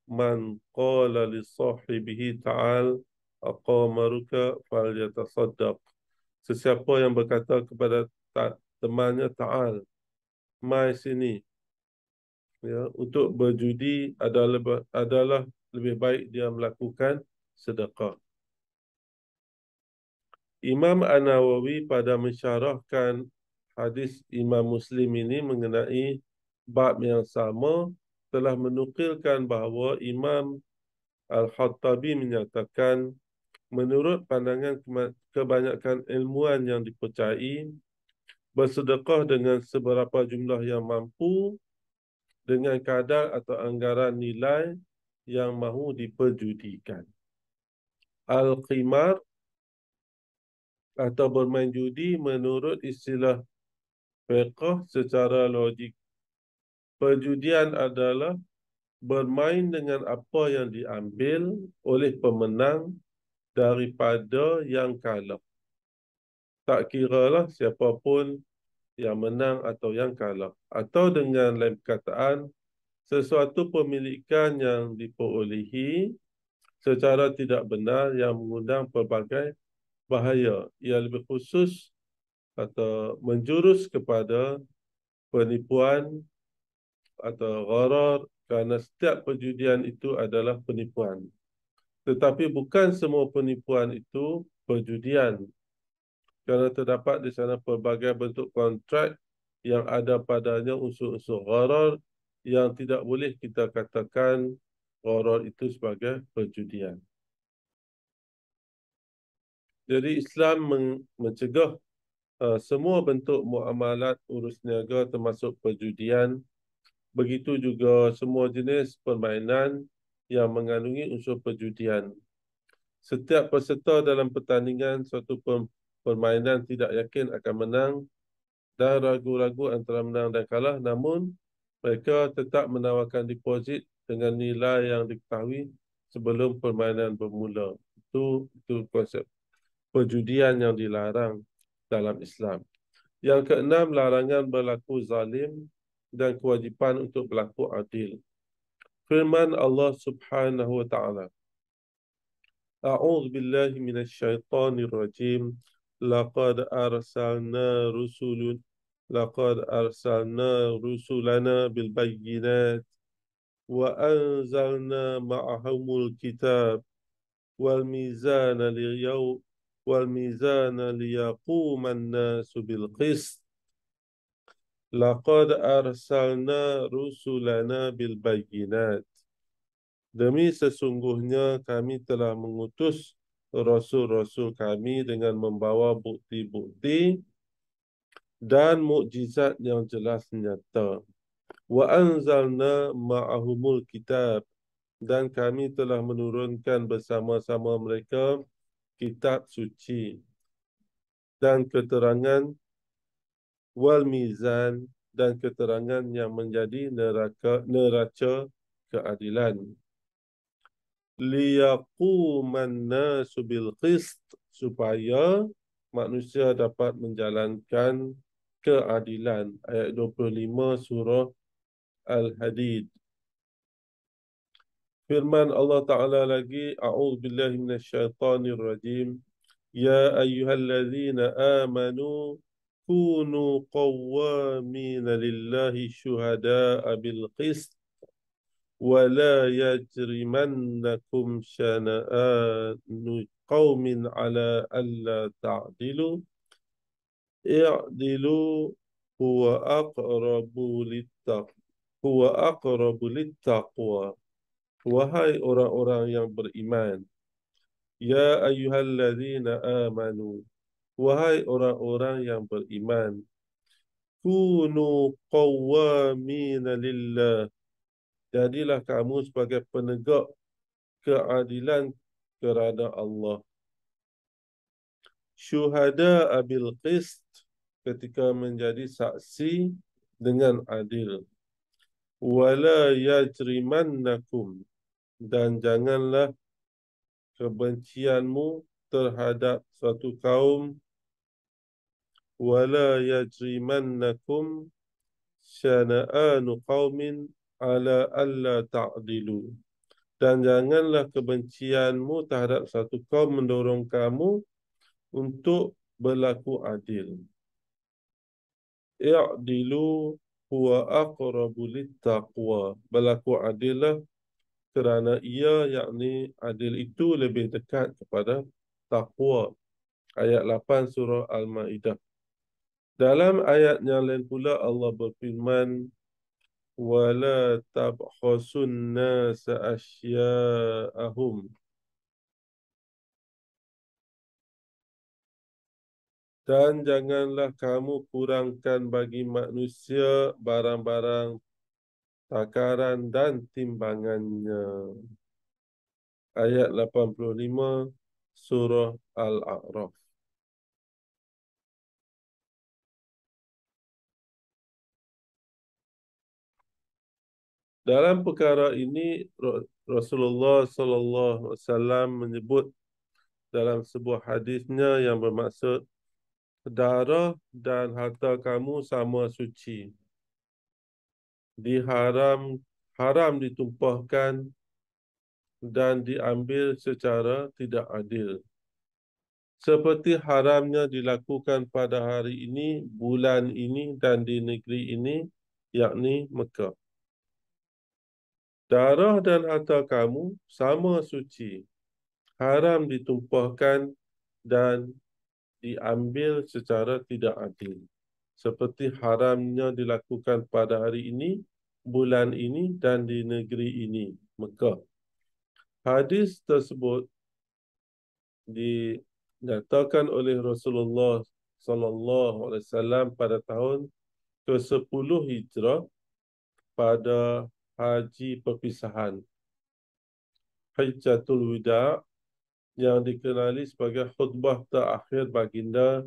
man qala li sahibihi ta'al aqamaruka falyatasaddaq sesiapa yang berkata kepada temannya ta'al mai sini ya untuk berjudi adalah adalah lebih baik dia melakukan sedekah Imam An-Nawawi pada mensyarahkan hadis Imam Muslim ini mengenai bab yang sama telah menukilkan bahawa Imam Al-Khattabi menyatakan menurut pandangan kebanyakan ilmuan yang dipercayai bersedekah dengan seberapa jumlah yang mampu dengan kadar atau anggaran nilai yang mahu diperjudikan. Al-Qimar atau bermain judi menurut istilah fiqah secara logik Perjudian adalah bermain dengan apa yang diambil oleh pemenang daripada yang kalah. Tak kiralah siapa pun yang menang atau yang kalah. Atau dengan lain perkataan, sesuatu pemilikan yang diperolehi secara tidak benar yang mengundang pelbagai bahaya. Ia lebih khusus atau menjurus kepada penipuan atau gharar kerana setiap perjudian itu adalah penipuan. Tetapi bukan semua penipuan itu perjudian. Kerana terdapat di sana pelbagai bentuk kontrak yang ada padanya unsur-unsur gharar yang tidak boleh kita katakan gharar itu sebagai perjudian. Jadi Islam mencegah uh, semua bentuk muamalat urus niaga termasuk perjudian begitu juga semua jenis permainan yang mengandungi unsur perjudian. Setiap peserta dalam pertandingan suatu permainan tidak yakin akan menang dan ragu-ragu antara menang dan kalah namun mereka tetap menawarkan deposit dengan nilai yang diketahui sebelum permainan bermula. Itu, itu konsep perjudian yang dilarang dalam Islam. Yang keenam, larangan berlaku zalim dan kewajipan untuk berlaku adil. Firman Allah Subhanahu wa taala. A'udzu billahi minasy syaithanir rajim. Laqad arsalna rusulun laqad arsalna rusulana bil bayyinat wa anzalna ma'ahumul kitab wal mizana liyaw wal mizana liyaquma an nasu bil qist Laqad arsalna rusulana bil bayyinat. Demi sesungguhnya kami telah mengutus rasul-rasul kami dengan membawa bukti-bukti dan mukjizat yang jelas nyata. Wa anzalna ma'ahumul kitab dan kami telah menurunkan bersama-sama mereka kitab suci dan keterangan wal mizan dan keterangan yang menjadi neraka, neraca keadilan. Liyaku manna subil qist supaya manusia dapat menjalankan keadilan. Ayat 25 surah Al-Hadid. Firman Allah Ta'ala lagi, A'udhu billahi rajim Ya ayyuhalladzina amanu كونوا قوامين لله شهداء بالقسط ولا يجرمنكم شنآن قوم على ألا تعدلوا اعدلوا هو أقرب للتقوى هو أقرب للتقوى وهاي أوران orang يا أيها الذين آمنوا Wahai orang-orang yang beriman, kunu qawwamina lillah. Jadilah kamu sebagai penegak keadilan kerana Allah. Syuhada abil qist ketika menjadi saksi dengan adil. Wala yajrimannakum dan janganlah kebencianmu terhadap suatu kaum wala yajrimannakum syana'anu qaumin ala alla ta'dilu dan janganlah kebencianmu terhadap satu kaum mendorong kamu untuk berlaku adil. I'dilu huwa aqrabu taqwa. Berlaku adillah kerana ia yakni adil itu lebih dekat kepada takwa. Ayat 8 surah Al-Ma'idah. Dalam ayat yang lain pula Allah berfirman wala tabkhasun nasa asya'ahum dan janganlah kamu kurangkan bagi manusia barang-barang takaran dan timbangannya ayat surah Al-A'raf. Dalam perkara ini Rasulullah sallallahu alaihi wasallam menyebut dalam sebuah hadisnya yang bermaksud darah dan harta kamu sama suci. Diharam haram ditumpahkan dan diambil secara tidak adil. Seperti haramnya dilakukan pada hari ini, bulan ini dan di negeri ini, yakni Mekah. Darah dan harta kamu sama suci. Haram ditumpahkan dan diambil secara tidak adil. Seperti haramnya dilakukan pada hari ini, bulan ini dan di negeri ini, Mekah hadis tersebut dinyatakan oleh Rasulullah sallallahu alaihi wasallam pada tahun ke-10 Hijrah pada haji perpisahan Hajjatul Wida yang dikenali sebagai khutbah terakhir baginda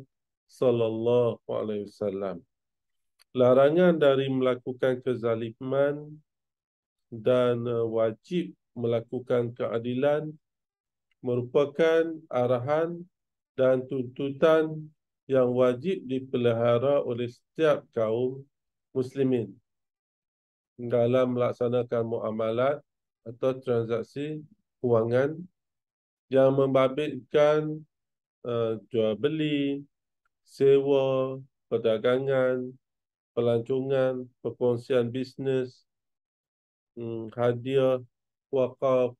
sallallahu alaihi wasallam. Larangan dari melakukan kezaliman dan uh, wajib melakukan keadilan merupakan arahan dan tuntutan yang wajib dipelihara oleh setiap kaum muslimin dalam melaksanakan muamalat atau transaksi kewangan yang membabitkan uh, jual beli, sewa, perdagangan, pelancongan, perkongsian bisnes, um, hadiah wakaf,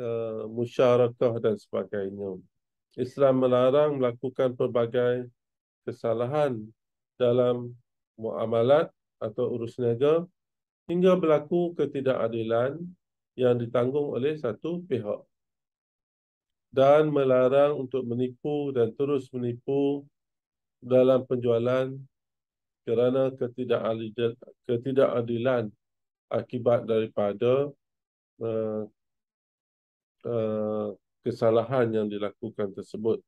uh, musyarakah dan sebagainya. Islam melarang melakukan pelbagai kesalahan dalam muamalat atau urus niaga hingga berlaku ketidakadilan yang ditanggung oleh satu pihak dan melarang untuk menipu dan terus menipu dalam penjualan kerana ketidakadilan akibat daripada uh, kesalahan yang dilakukan tersebut.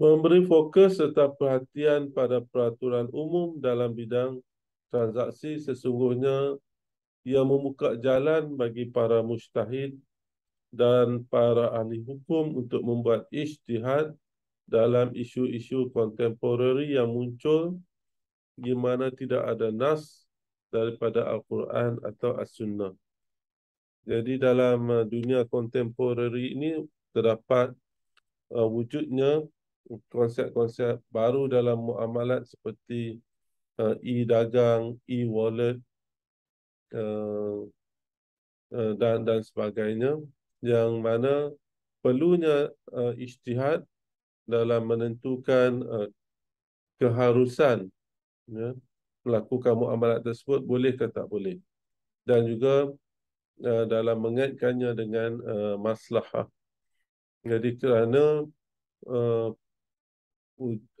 Memberi fokus serta perhatian pada peraturan umum dalam bidang transaksi sesungguhnya ia membuka jalan bagi para mustahid dan para ahli hukum untuk membuat ijtihad dalam isu-isu kontemporari yang muncul di mana tidak ada nas daripada Al-Quran atau As-Sunnah. Jadi dalam uh, dunia kontemporari ini terdapat uh, wujudnya konsep-konsep baru dalam muamalat seperti uh, e-dagang, e-wallet uh, uh, dan dan sebagainya yang mana perlunya uh, ijtihad dalam menentukan uh, keharusan ya, melakukan muamalat tersebut boleh ke tak boleh dan juga Eh, dalam mengaitkannya dengan uh, maslahah. Jadi kerana uh,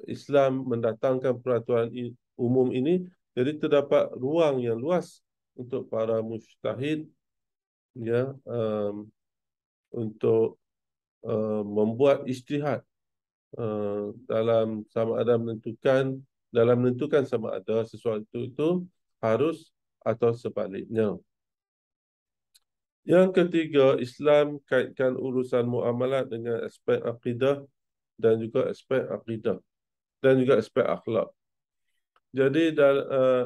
Islam mendatangkan peraturan umum ini, jadi terdapat ruang yang luas untuk para mustahid ya um, untuk uh, membuat istihad uh, dalam sama ada menentukan dalam menentukan sama ada sesuatu itu harus atau sebaliknya. Yang ketiga, Islam kaitkan urusan muamalat dengan aspek akidah dan juga aspek akidah dan juga aspek akhlak. Jadi dan, uh,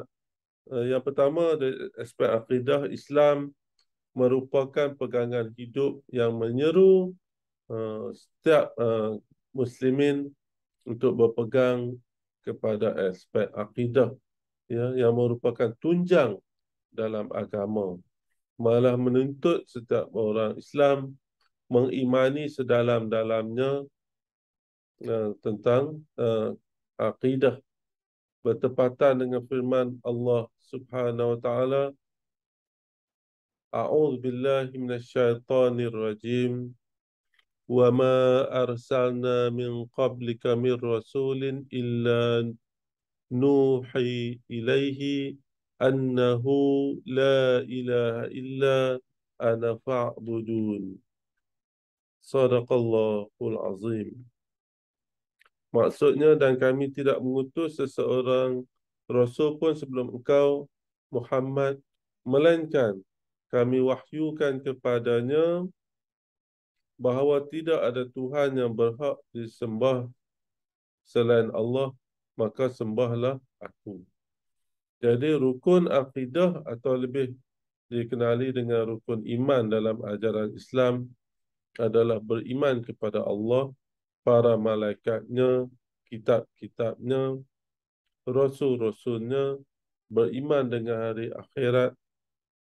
yang pertama dari aspek akidah Islam merupakan pegangan hidup yang menyeru uh, setiap uh, muslimin untuk berpegang kepada aspek akidah ya yang merupakan tunjang dalam agama malah menuntut setiap orang Islam mengimani sedalam-dalamnya uh, tentang uh, akidah bertepatan dengan firman Allah Subhanahu wa taala A'udzu billahi minasyaitonir rajim wa ma arsalna min qablika min rasulin illa nuhi ilaihi annahu la ilaha illa ana fa'budun sadaqallahul azim maksudnya dan kami tidak mengutus seseorang rasul pun sebelum engkau Muhammad melainkan kami wahyukan kepadanya bahawa tidak ada Tuhan yang berhak disembah selain Allah, maka sembahlah aku. Jadi rukun akidah atau lebih dikenali dengan rukun iman dalam ajaran Islam adalah beriman kepada Allah, para malaikatnya, kitab-kitabnya, rasul-rasulnya, beriman dengan hari akhirat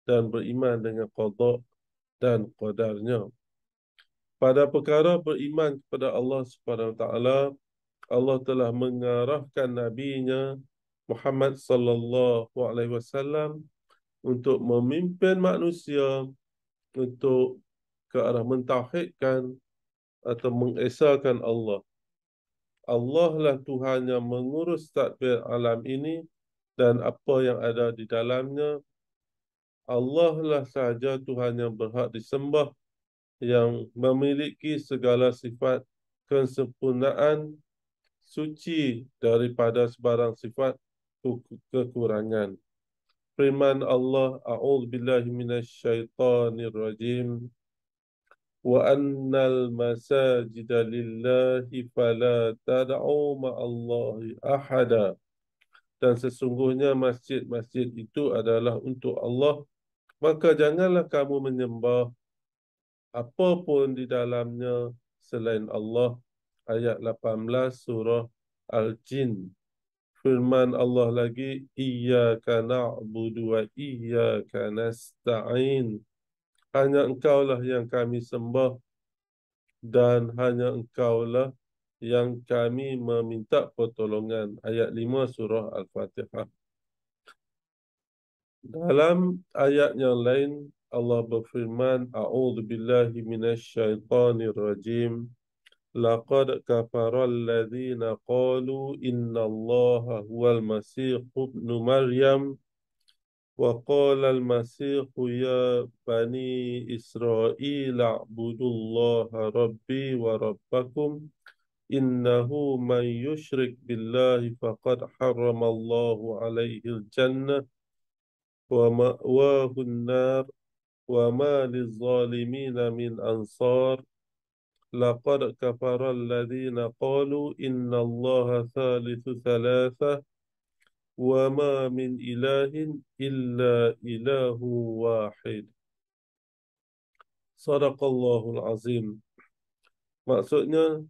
dan beriman dengan qadak dan qadarnya. Pada perkara beriman kepada Allah SWT, Allah telah mengarahkan Nabi-Nya Muhammad sallallahu alaihi wasallam untuk memimpin manusia untuk ke arah mentauhidkan atau mengesahkan Allah. Allah lah Tuhan yang mengurus takdir alam ini dan apa yang ada di dalamnya. Allah lah sahaja Tuhan yang berhak disembah yang memiliki segala sifat kesempurnaan suci daripada sebarang sifat kekurangan. Firman Allah, A'udhu billahi minasyaitanir rajim. Wa annal masajida lillahi fala tad'u ma'allahi ahada. Dan sesungguhnya masjid-masjid itu adalah untuk Allah. Maka janganlah kamu menyembah apapun di dalamnya selain Allah. Ayat 18 surah Al-Jin firman Allah lagi iyyaka na'budu wa iyyaka nasta'in hanya engkaulah yang kami sembah dan hanya engkaulah yang kami meminta pertolongan ayat 5 surah al-fatihah dalam ayat yang lain Allah berfirman a'udzubillahi minasyaitonirrajim rajim لقد كفر الذين قالوا إن الله هو المسيح ابن مريم وقال المسيح يا بني إسرائيل اعبدوا الله ربي وربكم إنه من يشرك بالله فقد حرم الله عليه الجنة ومأواه النار وما للظالمين من أنصار لقد كفر الذين قالوا إن الله ثالث ثلاثة وما من إله إلا إله واحد صدق الله العظيم maksudnya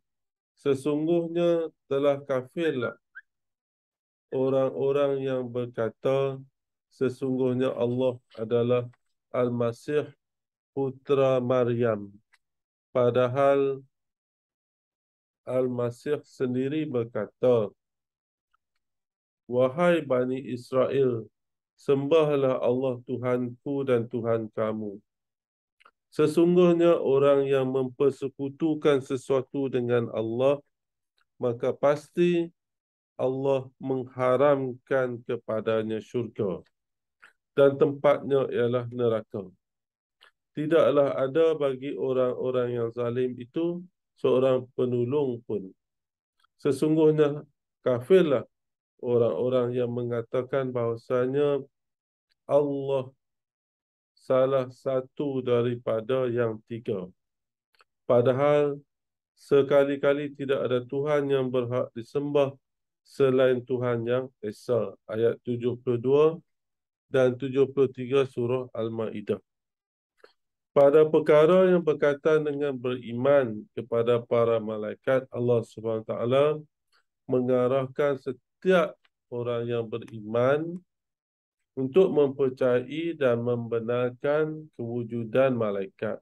sesungguhnya telah kafirlah orang-orang yang berkata sesungguhnya Allah adalah Al-Masih putra Maryam Padahal Al-Masih sendiri berkata, Wahai Bani Israel, sembahlah Allah Tuhanku dan Tuhan kamu. Sesungguhnya orang yang mempersekutukan sesuatu dengan Allah, maka pasti Allah mengharamkan kepadanya syurga. Dan tempatnya ialah neraka tidaklah ada bagi orang-orang yang zalim itu seorang penolong pun. Sesungguhnya kafirlah orang-orang yang mengatakan bahawasanya Allah salah satu daripada yang tiga. Padahal sekali-kali tidak ada Tuhan yang berhak disembah selain Tuhan yang Esa. Ayat 72 dan 73 surah Al-Ma'idah pada perkara yang berkaitan dengan beriman kepada para malaikat Allah SWT mengarahkan setiap orang yang beriman untuk mempercayai dan membenarkan kewujudan malaikat.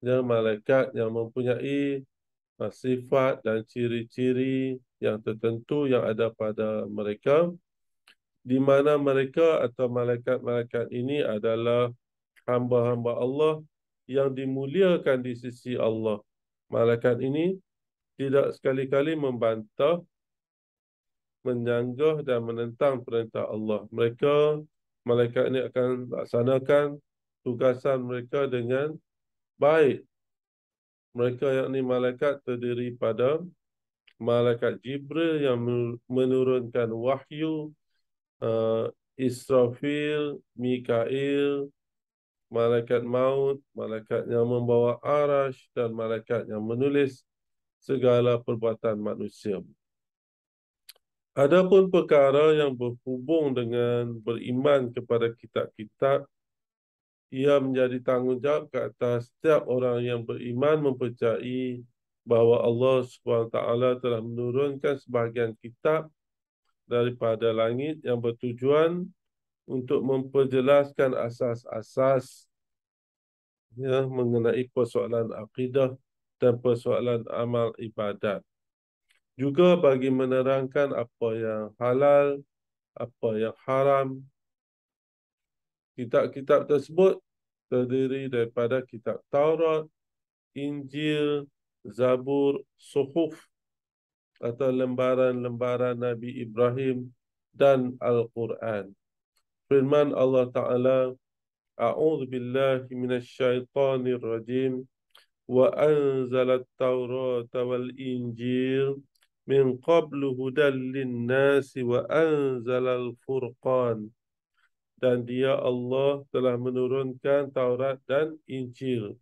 Yang malaikat yang mempunyai uh, sifat dan ciri-ciri yang tertentu yang ada pada mereka di mana mereka atau malaikat-malaikat ini adalah hamba-hamba Allah yang dimuliakan di sisi Allah. Malaikat ini tidak sekali-kali membantah, menyanggah dan menentang perintah Allah. Mereka, malaikat ini akan laksanakan tugasan mereka dengan baik. Mereka yang ini malaikat terdiri pada malaikat Jibril yang menurunkan wahyu, uh, Israfil, Mikail, malaikat maut, malaikat yang membawa arash dan malaikat yang menulis segala perbuatan manusia. Adapun perkara yang berhubung dengan beriman kepada kitab-kitab, ia menjadi tanggungjawab ke atas setiap orang yang beriman mempercayai bahawa Allah SWT telah menurunkan sebahagian kitab daripada langit yang bertujuan untuk memperjelaskan asas-asas ya, mengenai persoalan akidah dan persoalan amal ibadat. Juga bagi menerangkan apa yang halal, apa yang haram. Kitab-kitab tersebut terdiri daripada kitab Taurat, Injil, Zabur, Suhuf atau lembaran-lembaran Nabi Ibrahim dan Al-Quran firman Allah Ta'ala A'udhu billahi minas syaitanir rajim Wa anzalat tawrata wal injil Min qablu hudal linnasi wa anzalal furqan Dan dia Allah telah menurunkan Taurat dan Injil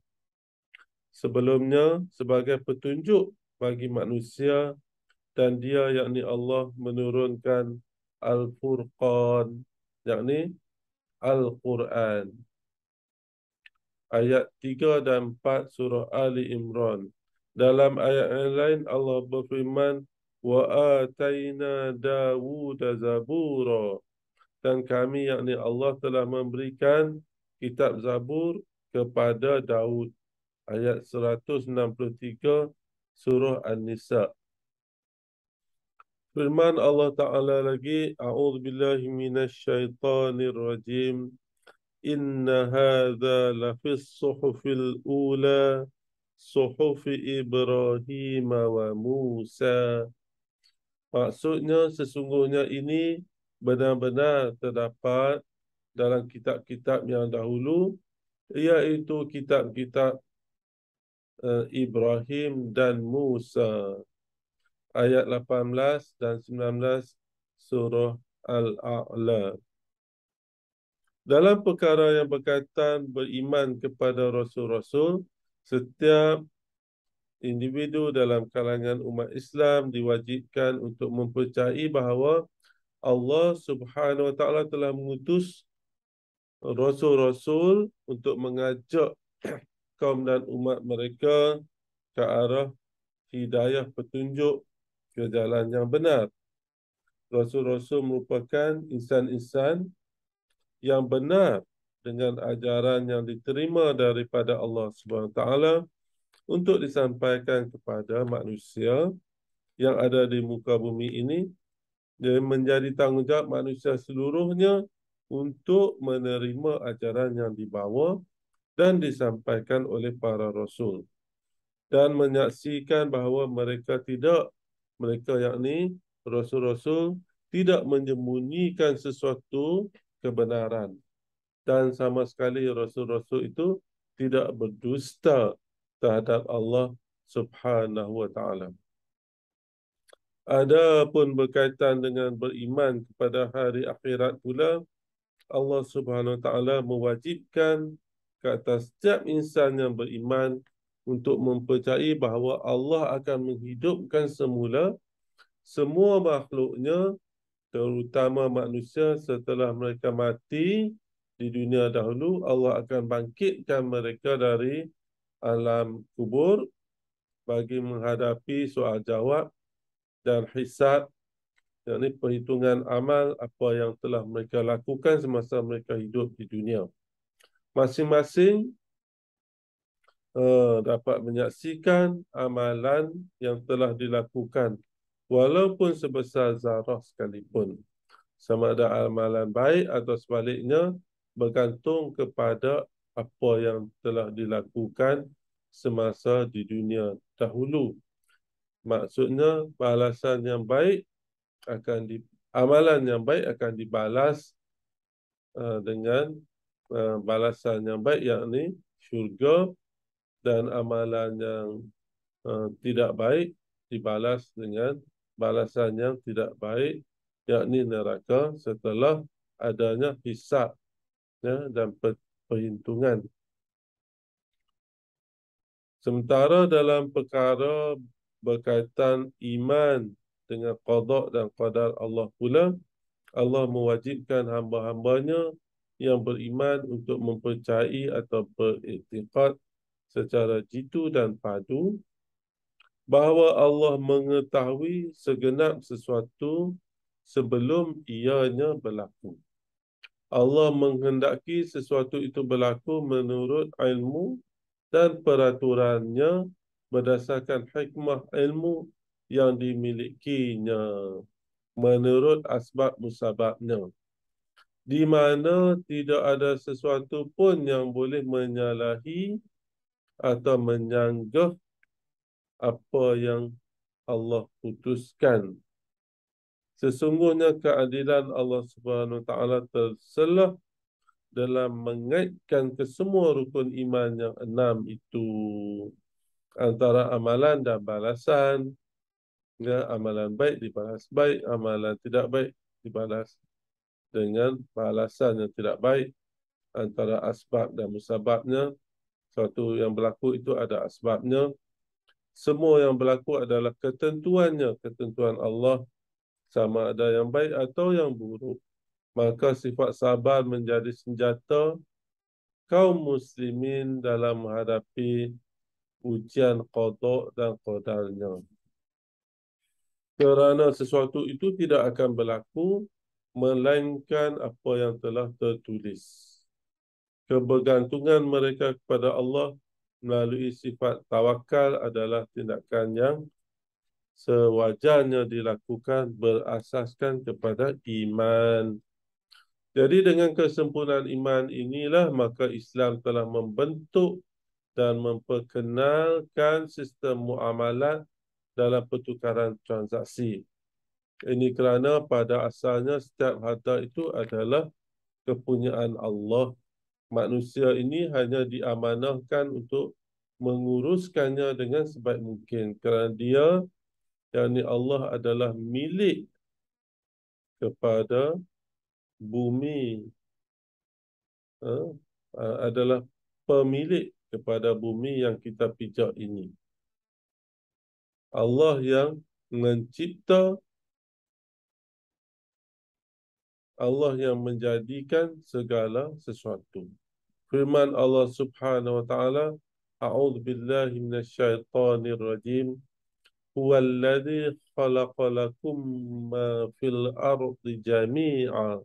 Sebelumnya sebagai petunjuk bagi manusia dan dia yakni Allah menurunkan Al-Furqan yakni Al-Quran. Ayat 3 dan 4 surah Ali Imran. Dalam ayat yang lain Allah berfirman wa ataina Dawud Zabura. Dan kami yakni Allah telah memberikan kitab Zabur kepada Daud. Ayat 163 surah An-Nisa. Firman Allah Ta'ala lagi, A'udzubillahi minasyaitanirrajim. Inna hadha lafis suhufil ula suhuf Ibrahim wa Musa. Maksudnya sesungguhnya ini benar-benar terdapat dalam kitab-kitab yang dahulu iaitu kitab-kitab eh, Ibrahim dan Musa ayat 18 dan 19 surah Al-A'la. Dalam perkara yang berkaitan beriman kepada Rasul-Rasul, setiap individu dalam kalangan umat Islam diwajibkan untuk mempercayai bahawa Allah Subhanahu Wa Taala telah mengutus Rasul-Rasul untuk mengajak kaum dan umat mereka ke arah hidayah petunjuk ke jalan yang benar. Rasul-rasul merupakan insan-insan yang benar dengan ajaran yang diterima daripada Allah SWT untuk disampaikan kepada manusia yang ada di muka bumi ini dan menjadi tanggungjawab manusia seluruhnya untuk menerima ajaran yang dibawa dan disampaikan oleh para rasul dan menyaksikan bahawa mereka tidak mereka yakni rasul-rasul tidak menyembunyikan sesuatu kebenaran dan sama sekali rasul-rasul itu tidak berdusta terhadap Allah Subhanahu wa taala. Adapun berkaitan dengan beriman kepada hari akhirat pula Allah Subhanahu wa taala mewajibkan ke atas setiap insan yang beriman untuk mempercayai bahawa Allah akan menghidupkan semula semua makhluknya terutama manusia setelah mereka mati di dunia dahulu Allah akan bangkitkan mereka dari alam kubur bagi menghadapi soal jawab dan hisab yakni perhitungan amal apa yang telah mereka lakukan semasa mereka hidup di dunia masing-masing Eh, dapat menyaksikan amalan yang telah dilakukan walaupun sebesar zarah sekalipun. Sama ada amalan baik atau sebaliknya bergantung kepada apa yang telah dilakukan semasa di dunia dahulu. Maksudnya balasan yang baik akan di, amalan yang baik akan dibalas uh, dengan uh, balasan yang baik yakni syurga dan amalan yang uh, tidak baik dibalas dengan balasan yang tidak baik yakni neraka setelah adanya hisab ya, dan perhitungan. Sementara dalam perkara berkaitan iman dengan qadak dan qadar Allah pula, Allah mewajibkan hamba-hambanya yang beriman untuk mempercayai atau beriktiqat secara jitu dan padu bahawa Allah mengetahui segenap sesuatu sebelum ianya berlaku. Allah menghendaki sesuatu itu berlaku menurut ilmu dan peraturannya berdasarkan hikmah ilmu yang dimilikinya menurut asbab musababnya. Di mana tidak ada sesuatu pun yang boleh menyalahi atau menyanggah apa yang Allah putuskan. Sesungguhnya keadilan Allah Subhanahu Wa Taala terselah dalam mengaitkan kesemua rukun iman yang enam itu antara amalan dan balasan ya, amalan baik dibalas baik amalan tidak baik dibalas dengan balasan yang tidak baik antara asbab dan musababnya Suatu yang berlaku itu ada asbabnya. Semua yang berlaku adalah ketentuannya, ketentuan Allah sama ada yang baik atau yang buruk. Maka sifat sabar menjadi senjata kaum muslimin dalam menghadapi ujian kodok dan kodalnya. Kerana sesuatu itu tidak akan berlaku melainkan apa yang telah tertulis kebergantungan mereka kepada Allah melalui sifat tawakal adalah tindakan yang sewajarnya dilakukan berasaskan kepada iman. Jadi dengan kesempurnaan iman inilah maka Islam telah membentuk dan memperkenalkan sistem muamalat dalam pertukaran transaksi. Ini kerana pada asalnya setiap harta itu adalah kepunyaan Allah manusia ini hanya diamanahkan untuk menguruskannya dengan sebaik mungkin kerana dia yakni Allah adalah milik kepada bumi uh, adalah pemilik kepada bumi yang kita pijak ini Allah yang mencipta Allah yang menjadikan segala sesuatu firman Allah Subhanahu wa taala a'udzu billahi minasyaitonir rajim huwallazi khalaqalakum ma fil ardi jami'a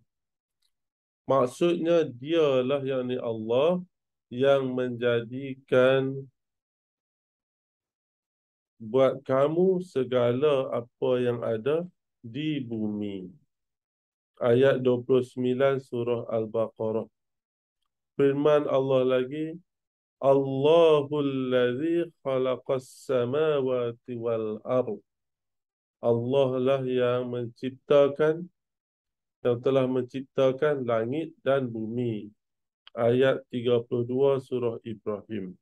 maksudnya dialah yakni Allah yang menjadikan buat kamu segala apa yang ada di bumi. Ayat 29 surah Al-Baqarah firman Allah lagi Allahul ladzi khalaqas samawati wal ard Allah lah yang menciptakan yang telah menciptakan langit dan bumi ayat 32 surah Ibrahim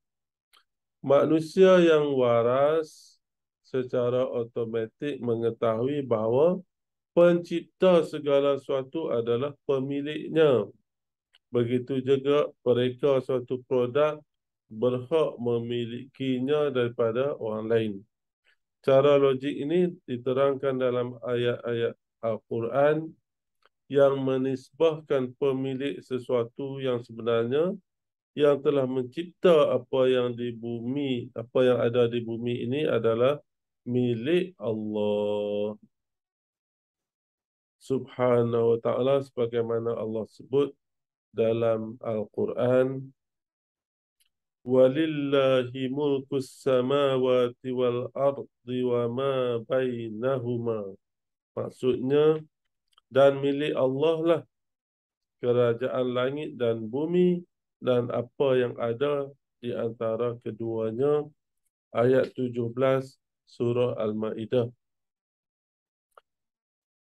manusia yang waras secara automatik mengetahui bahawa pencipta segala sesuatu adalah pemiliknya Begitu juga mereka suatu produk berhak memilikinya daripada orang lain. Cara logik ini diterangkan dalam ayat-ayat Al-Quran yang menisbahkan pemilik sesuatu yang sebenarnya yang telah mencipta apa yang di bumi, apa yang ada di bumi ini adalah milik Allah. Subhanahu wa ta'ala sebagaimana Allah sebut dalam Al-Quran. Walillahi mulku samawati wal ardi wa ma bainahuma. Maksudnya, dan milik Allah lah kerajaan langit dan bumi dan apa yang ada di antara keduanya. Ayat 17 surah Al-Ma'idah.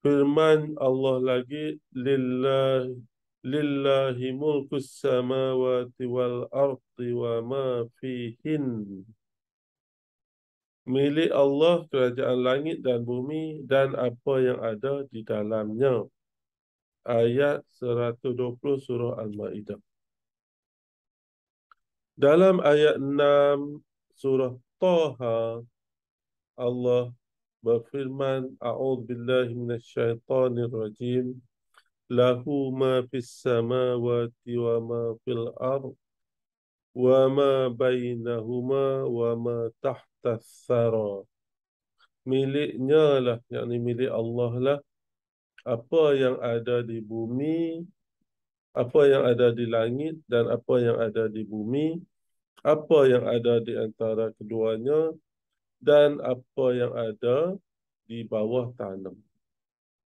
Firman Allah lagi, Lillahi لله ملك السماوات والأرض وما فيهن milik Allah kerajaan langit dan bumi dan apa yang ada di dalamnya. Ayat 120 surah Al-Ma'idah. Dalam ayat 6 surah Taha, Allah berfirman, A'udhu billahi minasyaitanirrajim. rajim. له ما في السماوات وما في الأرض وما بينهما وما تحت الثرى miliknya lah, yakni milik Allah lah. Apa yang ada di bumi, apa yang ada di langit dan apa yang ada di bumi, apa yang ada di antara keduanya dan apa yang ada di bawah tanam.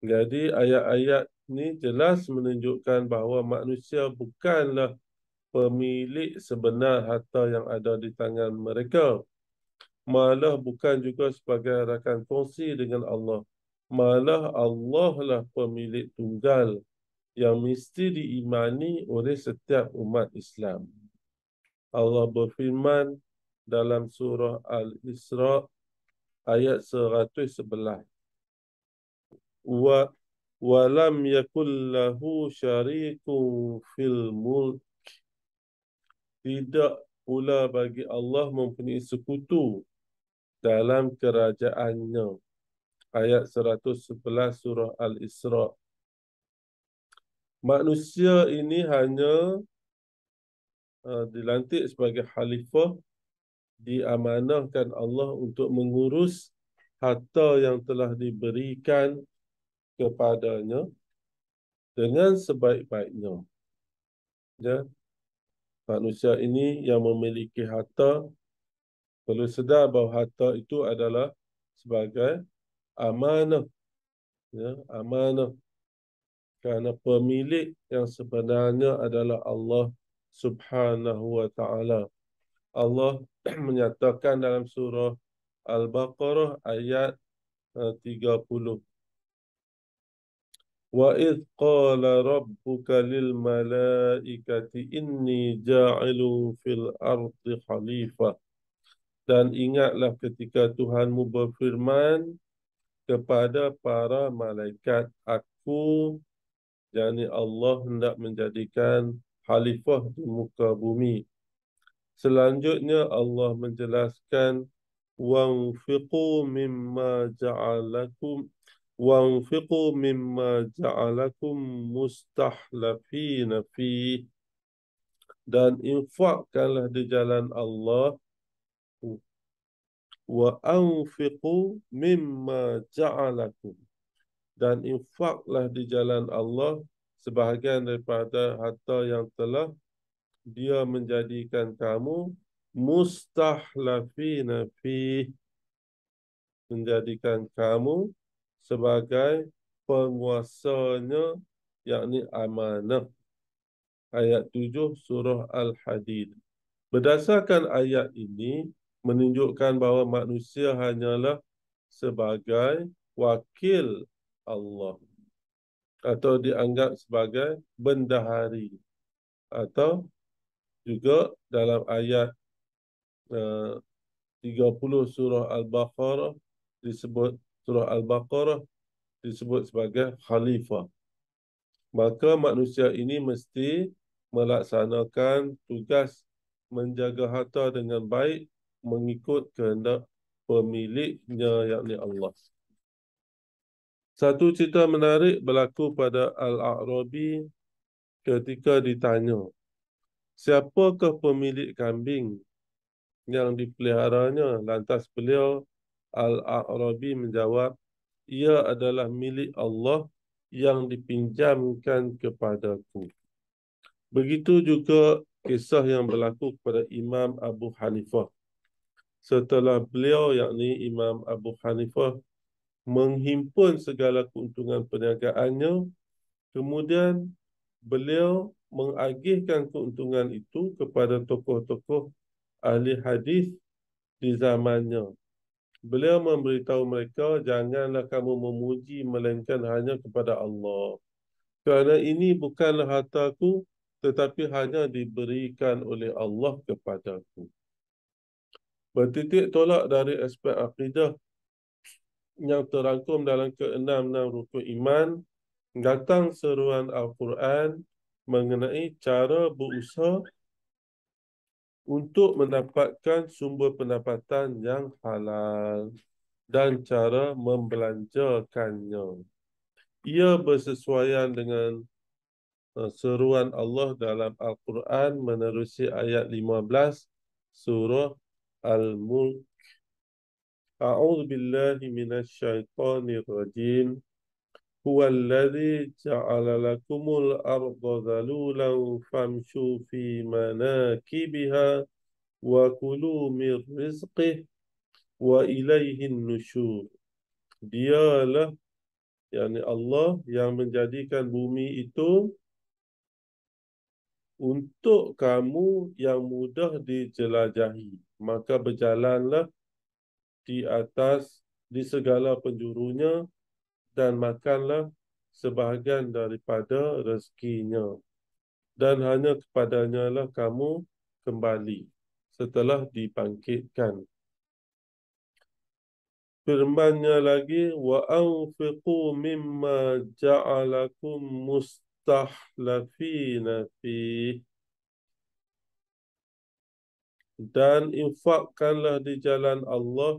Jadi ayat-ayat ni jelas menunjukkan bahawa manusia bukanlah pemilik sebenar harta yang ada di tangan mereka. Malah bukan juga sebagai rakan kongsi dengan Allah. Malah Allah lah pemilik tunggal yang mesti diimani oleh setiap umat Islam. Allah berfirman dalam surah Al-Isra ayat 111. Wa ولم يكن له شريك في الملك tidak pula bagi Allah mempunyai sekutu dalam kerajaannya ayat 111 surah al-Isra manusia ini hanya uh, dilantik sebagai khalifah diamanahkan Allah untuk mengurus harta yang telah diberikan kepadanya dengan sebaik-baiknya. Ya. Manusia ini yang memiliki harta perlu sedar bahawa harta itu adalah sebagai amanah. Ya, amanah. Kerana pemilik yang sebenarnya adalah Allah Subhanahu wa taala. Allah menyatakan dalam surah Al-Baqarah ayat 30. Eh, وَإِذْ قَالَ رَبُّكَ لِلْمَلَائِكَةِ إِنِّي جَاعِلُ فِي الْأَرْضِ خَلِيفَةً Dan ingatlah ketika Tuhanmu berfirman kepada para malaikat, Aku, yakni Allah hendak menjadikan khalifah di muka bumi. Selanjutnya Allah menjelaskan, وَانْفِقُوا مِمَّا جَعَلَكُمْ وانفقوا مما جعلكم مستحلفين فيه dan infakkanlah di jalan Allah wa anfiqu mimma ja'alakum dan infaklah di jalan Allah sebahagian daripada harta yang telah dia menjadikan kamu mustahlafina fi menjadikan kamu sebagai penguasanya yakni amanah. Ayat 7 surah Al-Hadid. Berdasarkan ayat ini menunjukkan bahawa manusia hanyalah sebagai wakil Allah atau dianggap sebagai bendahari atau juga dalam ayat eh, uh, 30 surah Al-Baqarah disebut surah Al-Baqarah disebut sebagai khalifah. Maka manusia ini mesti melaksanakan tugas menjaga harta dengan baik mengikut kehendak pemiliknya yakni Allah. Satu cerita menarik berlaku pada Al-A'rabi ketika ditanya, siapakah pemilik kambing yang dipeliharanya? Lantas beliau Al-A'rabi menjawab, ia adalah milik Allah yang dipinjamkan kepadaku. Begitu juga kisah yang berlaku kepada Imam Abu Hanifah. Setelah beliau, yakni Imam Abu Hanifah, menghimpun segala keuntungan perniagaannya, kemudian beliau mengagihkan keuntungan itu kepada tokoh-tokoh ahli hadis di zamannya Beliau memberitahu mereka, janganlah kamu memuji melainkan hanya kepada Allah. Kerana ini bukanlah harta ku tetapi hanya diberikan oleh Allah kepadaku. Bertitik tolak dari aspek akidah yang terangkum dalam keenam-enam rukun iman, datang seruan Al-Quran mengenai cara berusaha untuk mendapatkan sumber pendapatan yang halal dan cara membelanjakannya. Ia bersesuaian dengan eh, seruan Allah dalam Al-Quran menerusi ayat 15 surah Al-Mulk. A'udzu هو الذي جعل لكم الأرض ذلولا فامشوا في مناكبها وكلوا من رزقه وإليه النشور dialah yakni Allah yang menjadikan bumi itu untuk kamu yang mudah dijelajahi maka berjalanlah di atas di segala penjurunya dan makanlah sebahagian daripada rezekinya. Dan hanya kepadanya lah kamu kembali setelah dipangkitkan. Firmannya lagi, wa anfiqu mimma ja'alakum mustahlafina fi dan infakkanlah di jalan Allah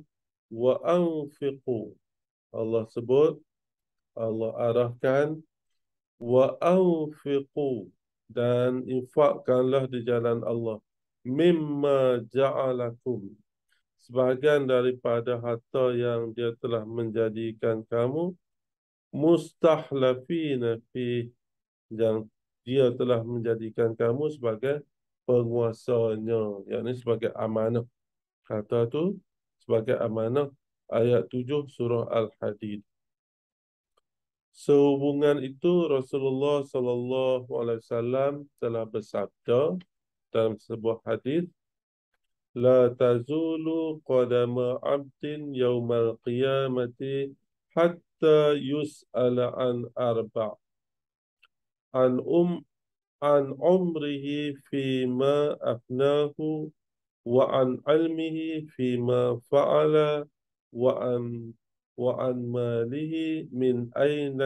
wa anfiqu Allah sebut Allah arahkan wa anfiqu dan infakkanlah di jalan Allah mimma ja'alakum sebahagian daripada harta yang dia telah menjadikan kamu mustahlafina fi yang dia telah menjadikan kamu sebagai penguasanya yakni sebagai amanah kata tu sebagai amanah ayat 7 surah al-hadid Sehubungan itu Rasulullah sallallahu alaihi wasallam telah bersabda dalam sebuah hadis la tazulu qadama 'abdin yaumal qiyamati hatta yus'ala an arba' an um an umrihi fi ma afnahu wa an almihi fi ma fa'ala wa an wa an malihi min وعن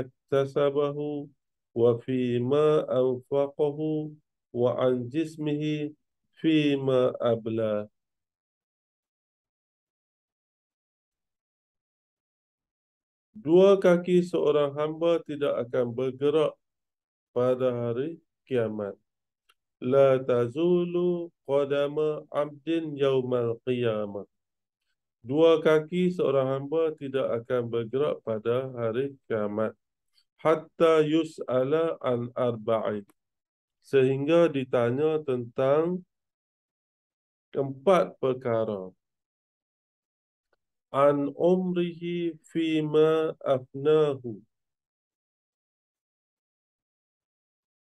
wa fi ma اكتسبه wa an وعن fi ma abla Dua kaki seorang hamba tidak akan bergerak pada hari kiamat. La tazulu qadama abdin yawmal qiyamah. Dua kaki seorang hamba tidak akan bergerak pada hari kiamat. Hatta yus'ala an arba'i. Sehingga ditanya tentang empat perkara. An umrihi fima afnahu.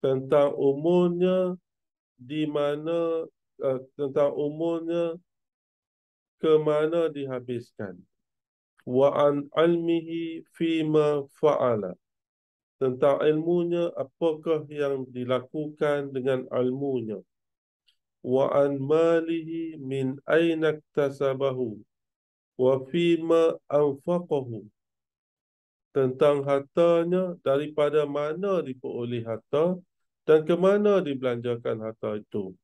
Tentang umurnya di mana, uh, tentang umurnya kemana dihabiskan wa an ilmihi fima faala tentang ilmunya apakah yang dilakukan dengan ilmunya wa an malihi min aina iktasabahu wa fima anfaqahu tentang hartanya daripada mana diperoleh harta dan ke mana dibelanjakan harta itu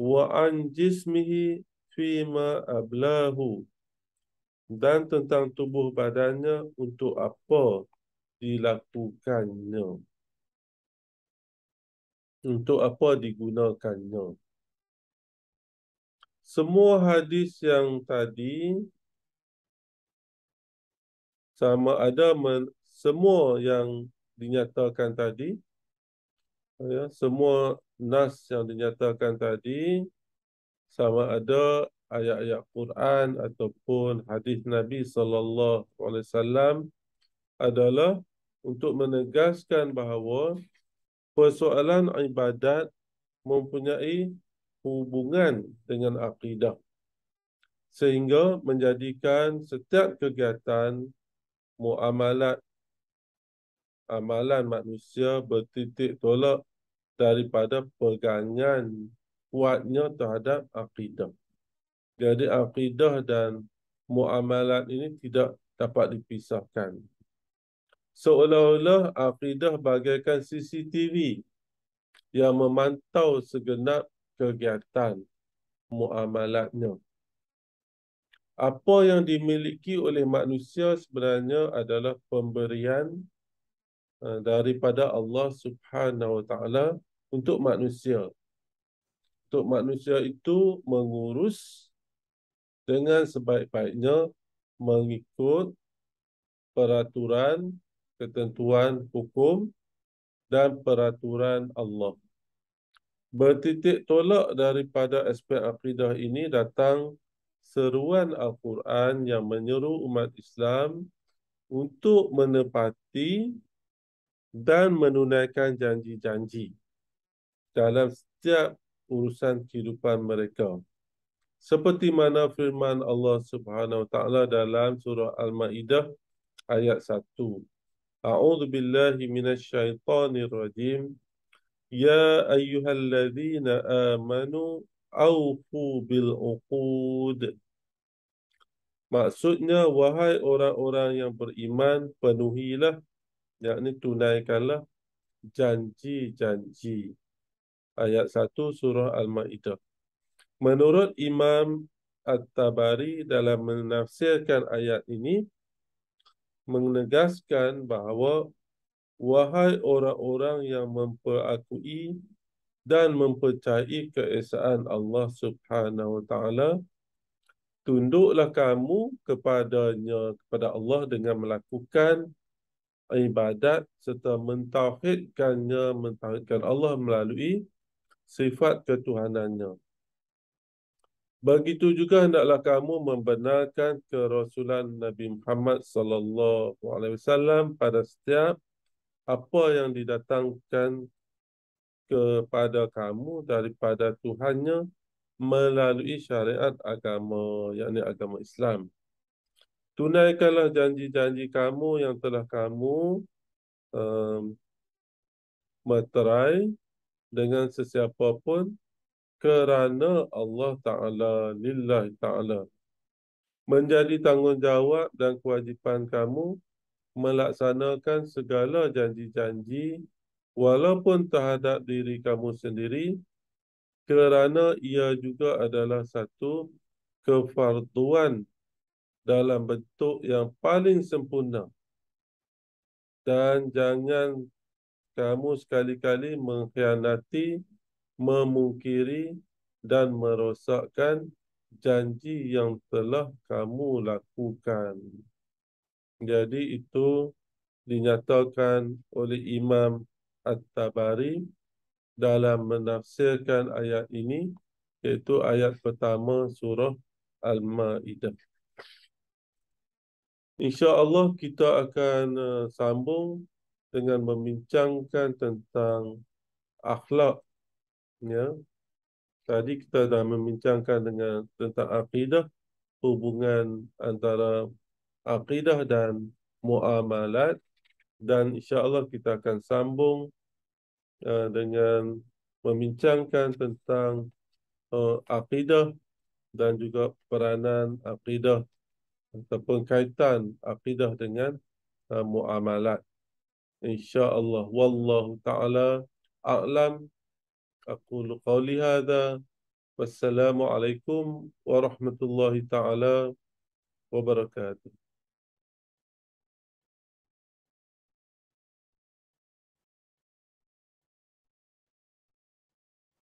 wa an jismihi fima ablahu dan tentang tubuh badannya untuk apa dilakukannya untuk apa digunakannya semua hadis yang tadi sama ada men, semua yang dinyatakan tadi ya semua nas yang dinyatakan tadi sama ada ayat-ayat Quran ataupun hadis Nabi sallallahu alaihi wasallam adalah untuk menegaskan bahawa persoalan ibadat mempunyai hubungan dengan akidah sehingga menjadikan setiap kegiatan muamalat amalan manusia bertitik tolak daripada pegangan kuatnya terhadap akidah. Jadi akidah dan muamalat ini tidak dapat dipisahkan. Seolah-olah akidah bagaikan CCTV yang memantau segenap kegiatan muamalatnya. Apa yang dimiliki oleh manusia sebenarnya adalah pemberian eh, daripada Allah Subhanahu Wa Taala untuk manusia untuk manusia itu mengurus dengan sebaik-baiknya mengikut peraturan, ketentuan hukum dan peraturan Allah. Bertitik tolak daripada aspek akidah ini datang seruan Al-Quran yang menyeru umat Islam untuk menepati dan menunaikan janji-janji dalam setiap urusan kehidupan mereka. Seperti mana firman Allah Subhanahu Wa Taala dalam surah Al-Maidah ayat 1. A'udzu billahi minasyaitonir rajim. Ya ayyuhalladzina amanu awfu bil uqud. Maksudnya wahai orang-orang yang beriman penuhilah yakni tunaikanlah janji-janji ayat 1 surah Al-Ma'idah. Menurut Imam At-Tabari dalam menafsirkan ayat ini, menegaskan bahawa wahai orang-orang yang memperakui dan mempercayai keesaan Allah Subhanahu Wa Taala, tunduklah kamu kepadanya kepada Allah dengan melakukan ibadat serta mentauhidkannya mentauhidkan Allah melalui sifat ketuhanannya. Begitu juga hendaklah kamu membenarkan kerasulan Nabi Muhammad sallallahu alaihi wasallam pada setiap apa yang didatangkan kepada kamu daripada Tuhannya melalui syariat agama yakni agama Islam. Tunaikanlah janji-janji kamu yang telah kamu um, meterai dengan sesiapa pun kerana Allah Ta'ala, lillah Ta'ala. Menjadi tanggungjawab dan kewajipan kamu melaksanakan segala janji-janji walaupun terhadap diri kamu sendiri kerana ia juga adalah satu kefarduan dalam bentuk yang paling sempurna. Dan jangan kamu sekali-kali mengkhianati, memungkiri dan merosakkan janji yang telah kamu lakukan. Jadi itu dinyatakan oleh Imam At-Tabari dalam menafsirkan ayat ini iaitu ayat pertama surah Al-Maidah. Insya-Allah kita akan eh, sambung dengan membincangkan tentang akhlak ya tadi kita dah membincangkan dengan tentang akidah hubungan antara akidah dan muamalat dan insya Allah kita akan sambung uh, dengan membincangkan tentang uh, akidah dan juga peranan akidah ataupun kaitan akidah dengan uh, muamalat insyaallah wallahu taala a'lam aku qawli hadha wassalamu alaikum warahmatullahi taala wabarakatuh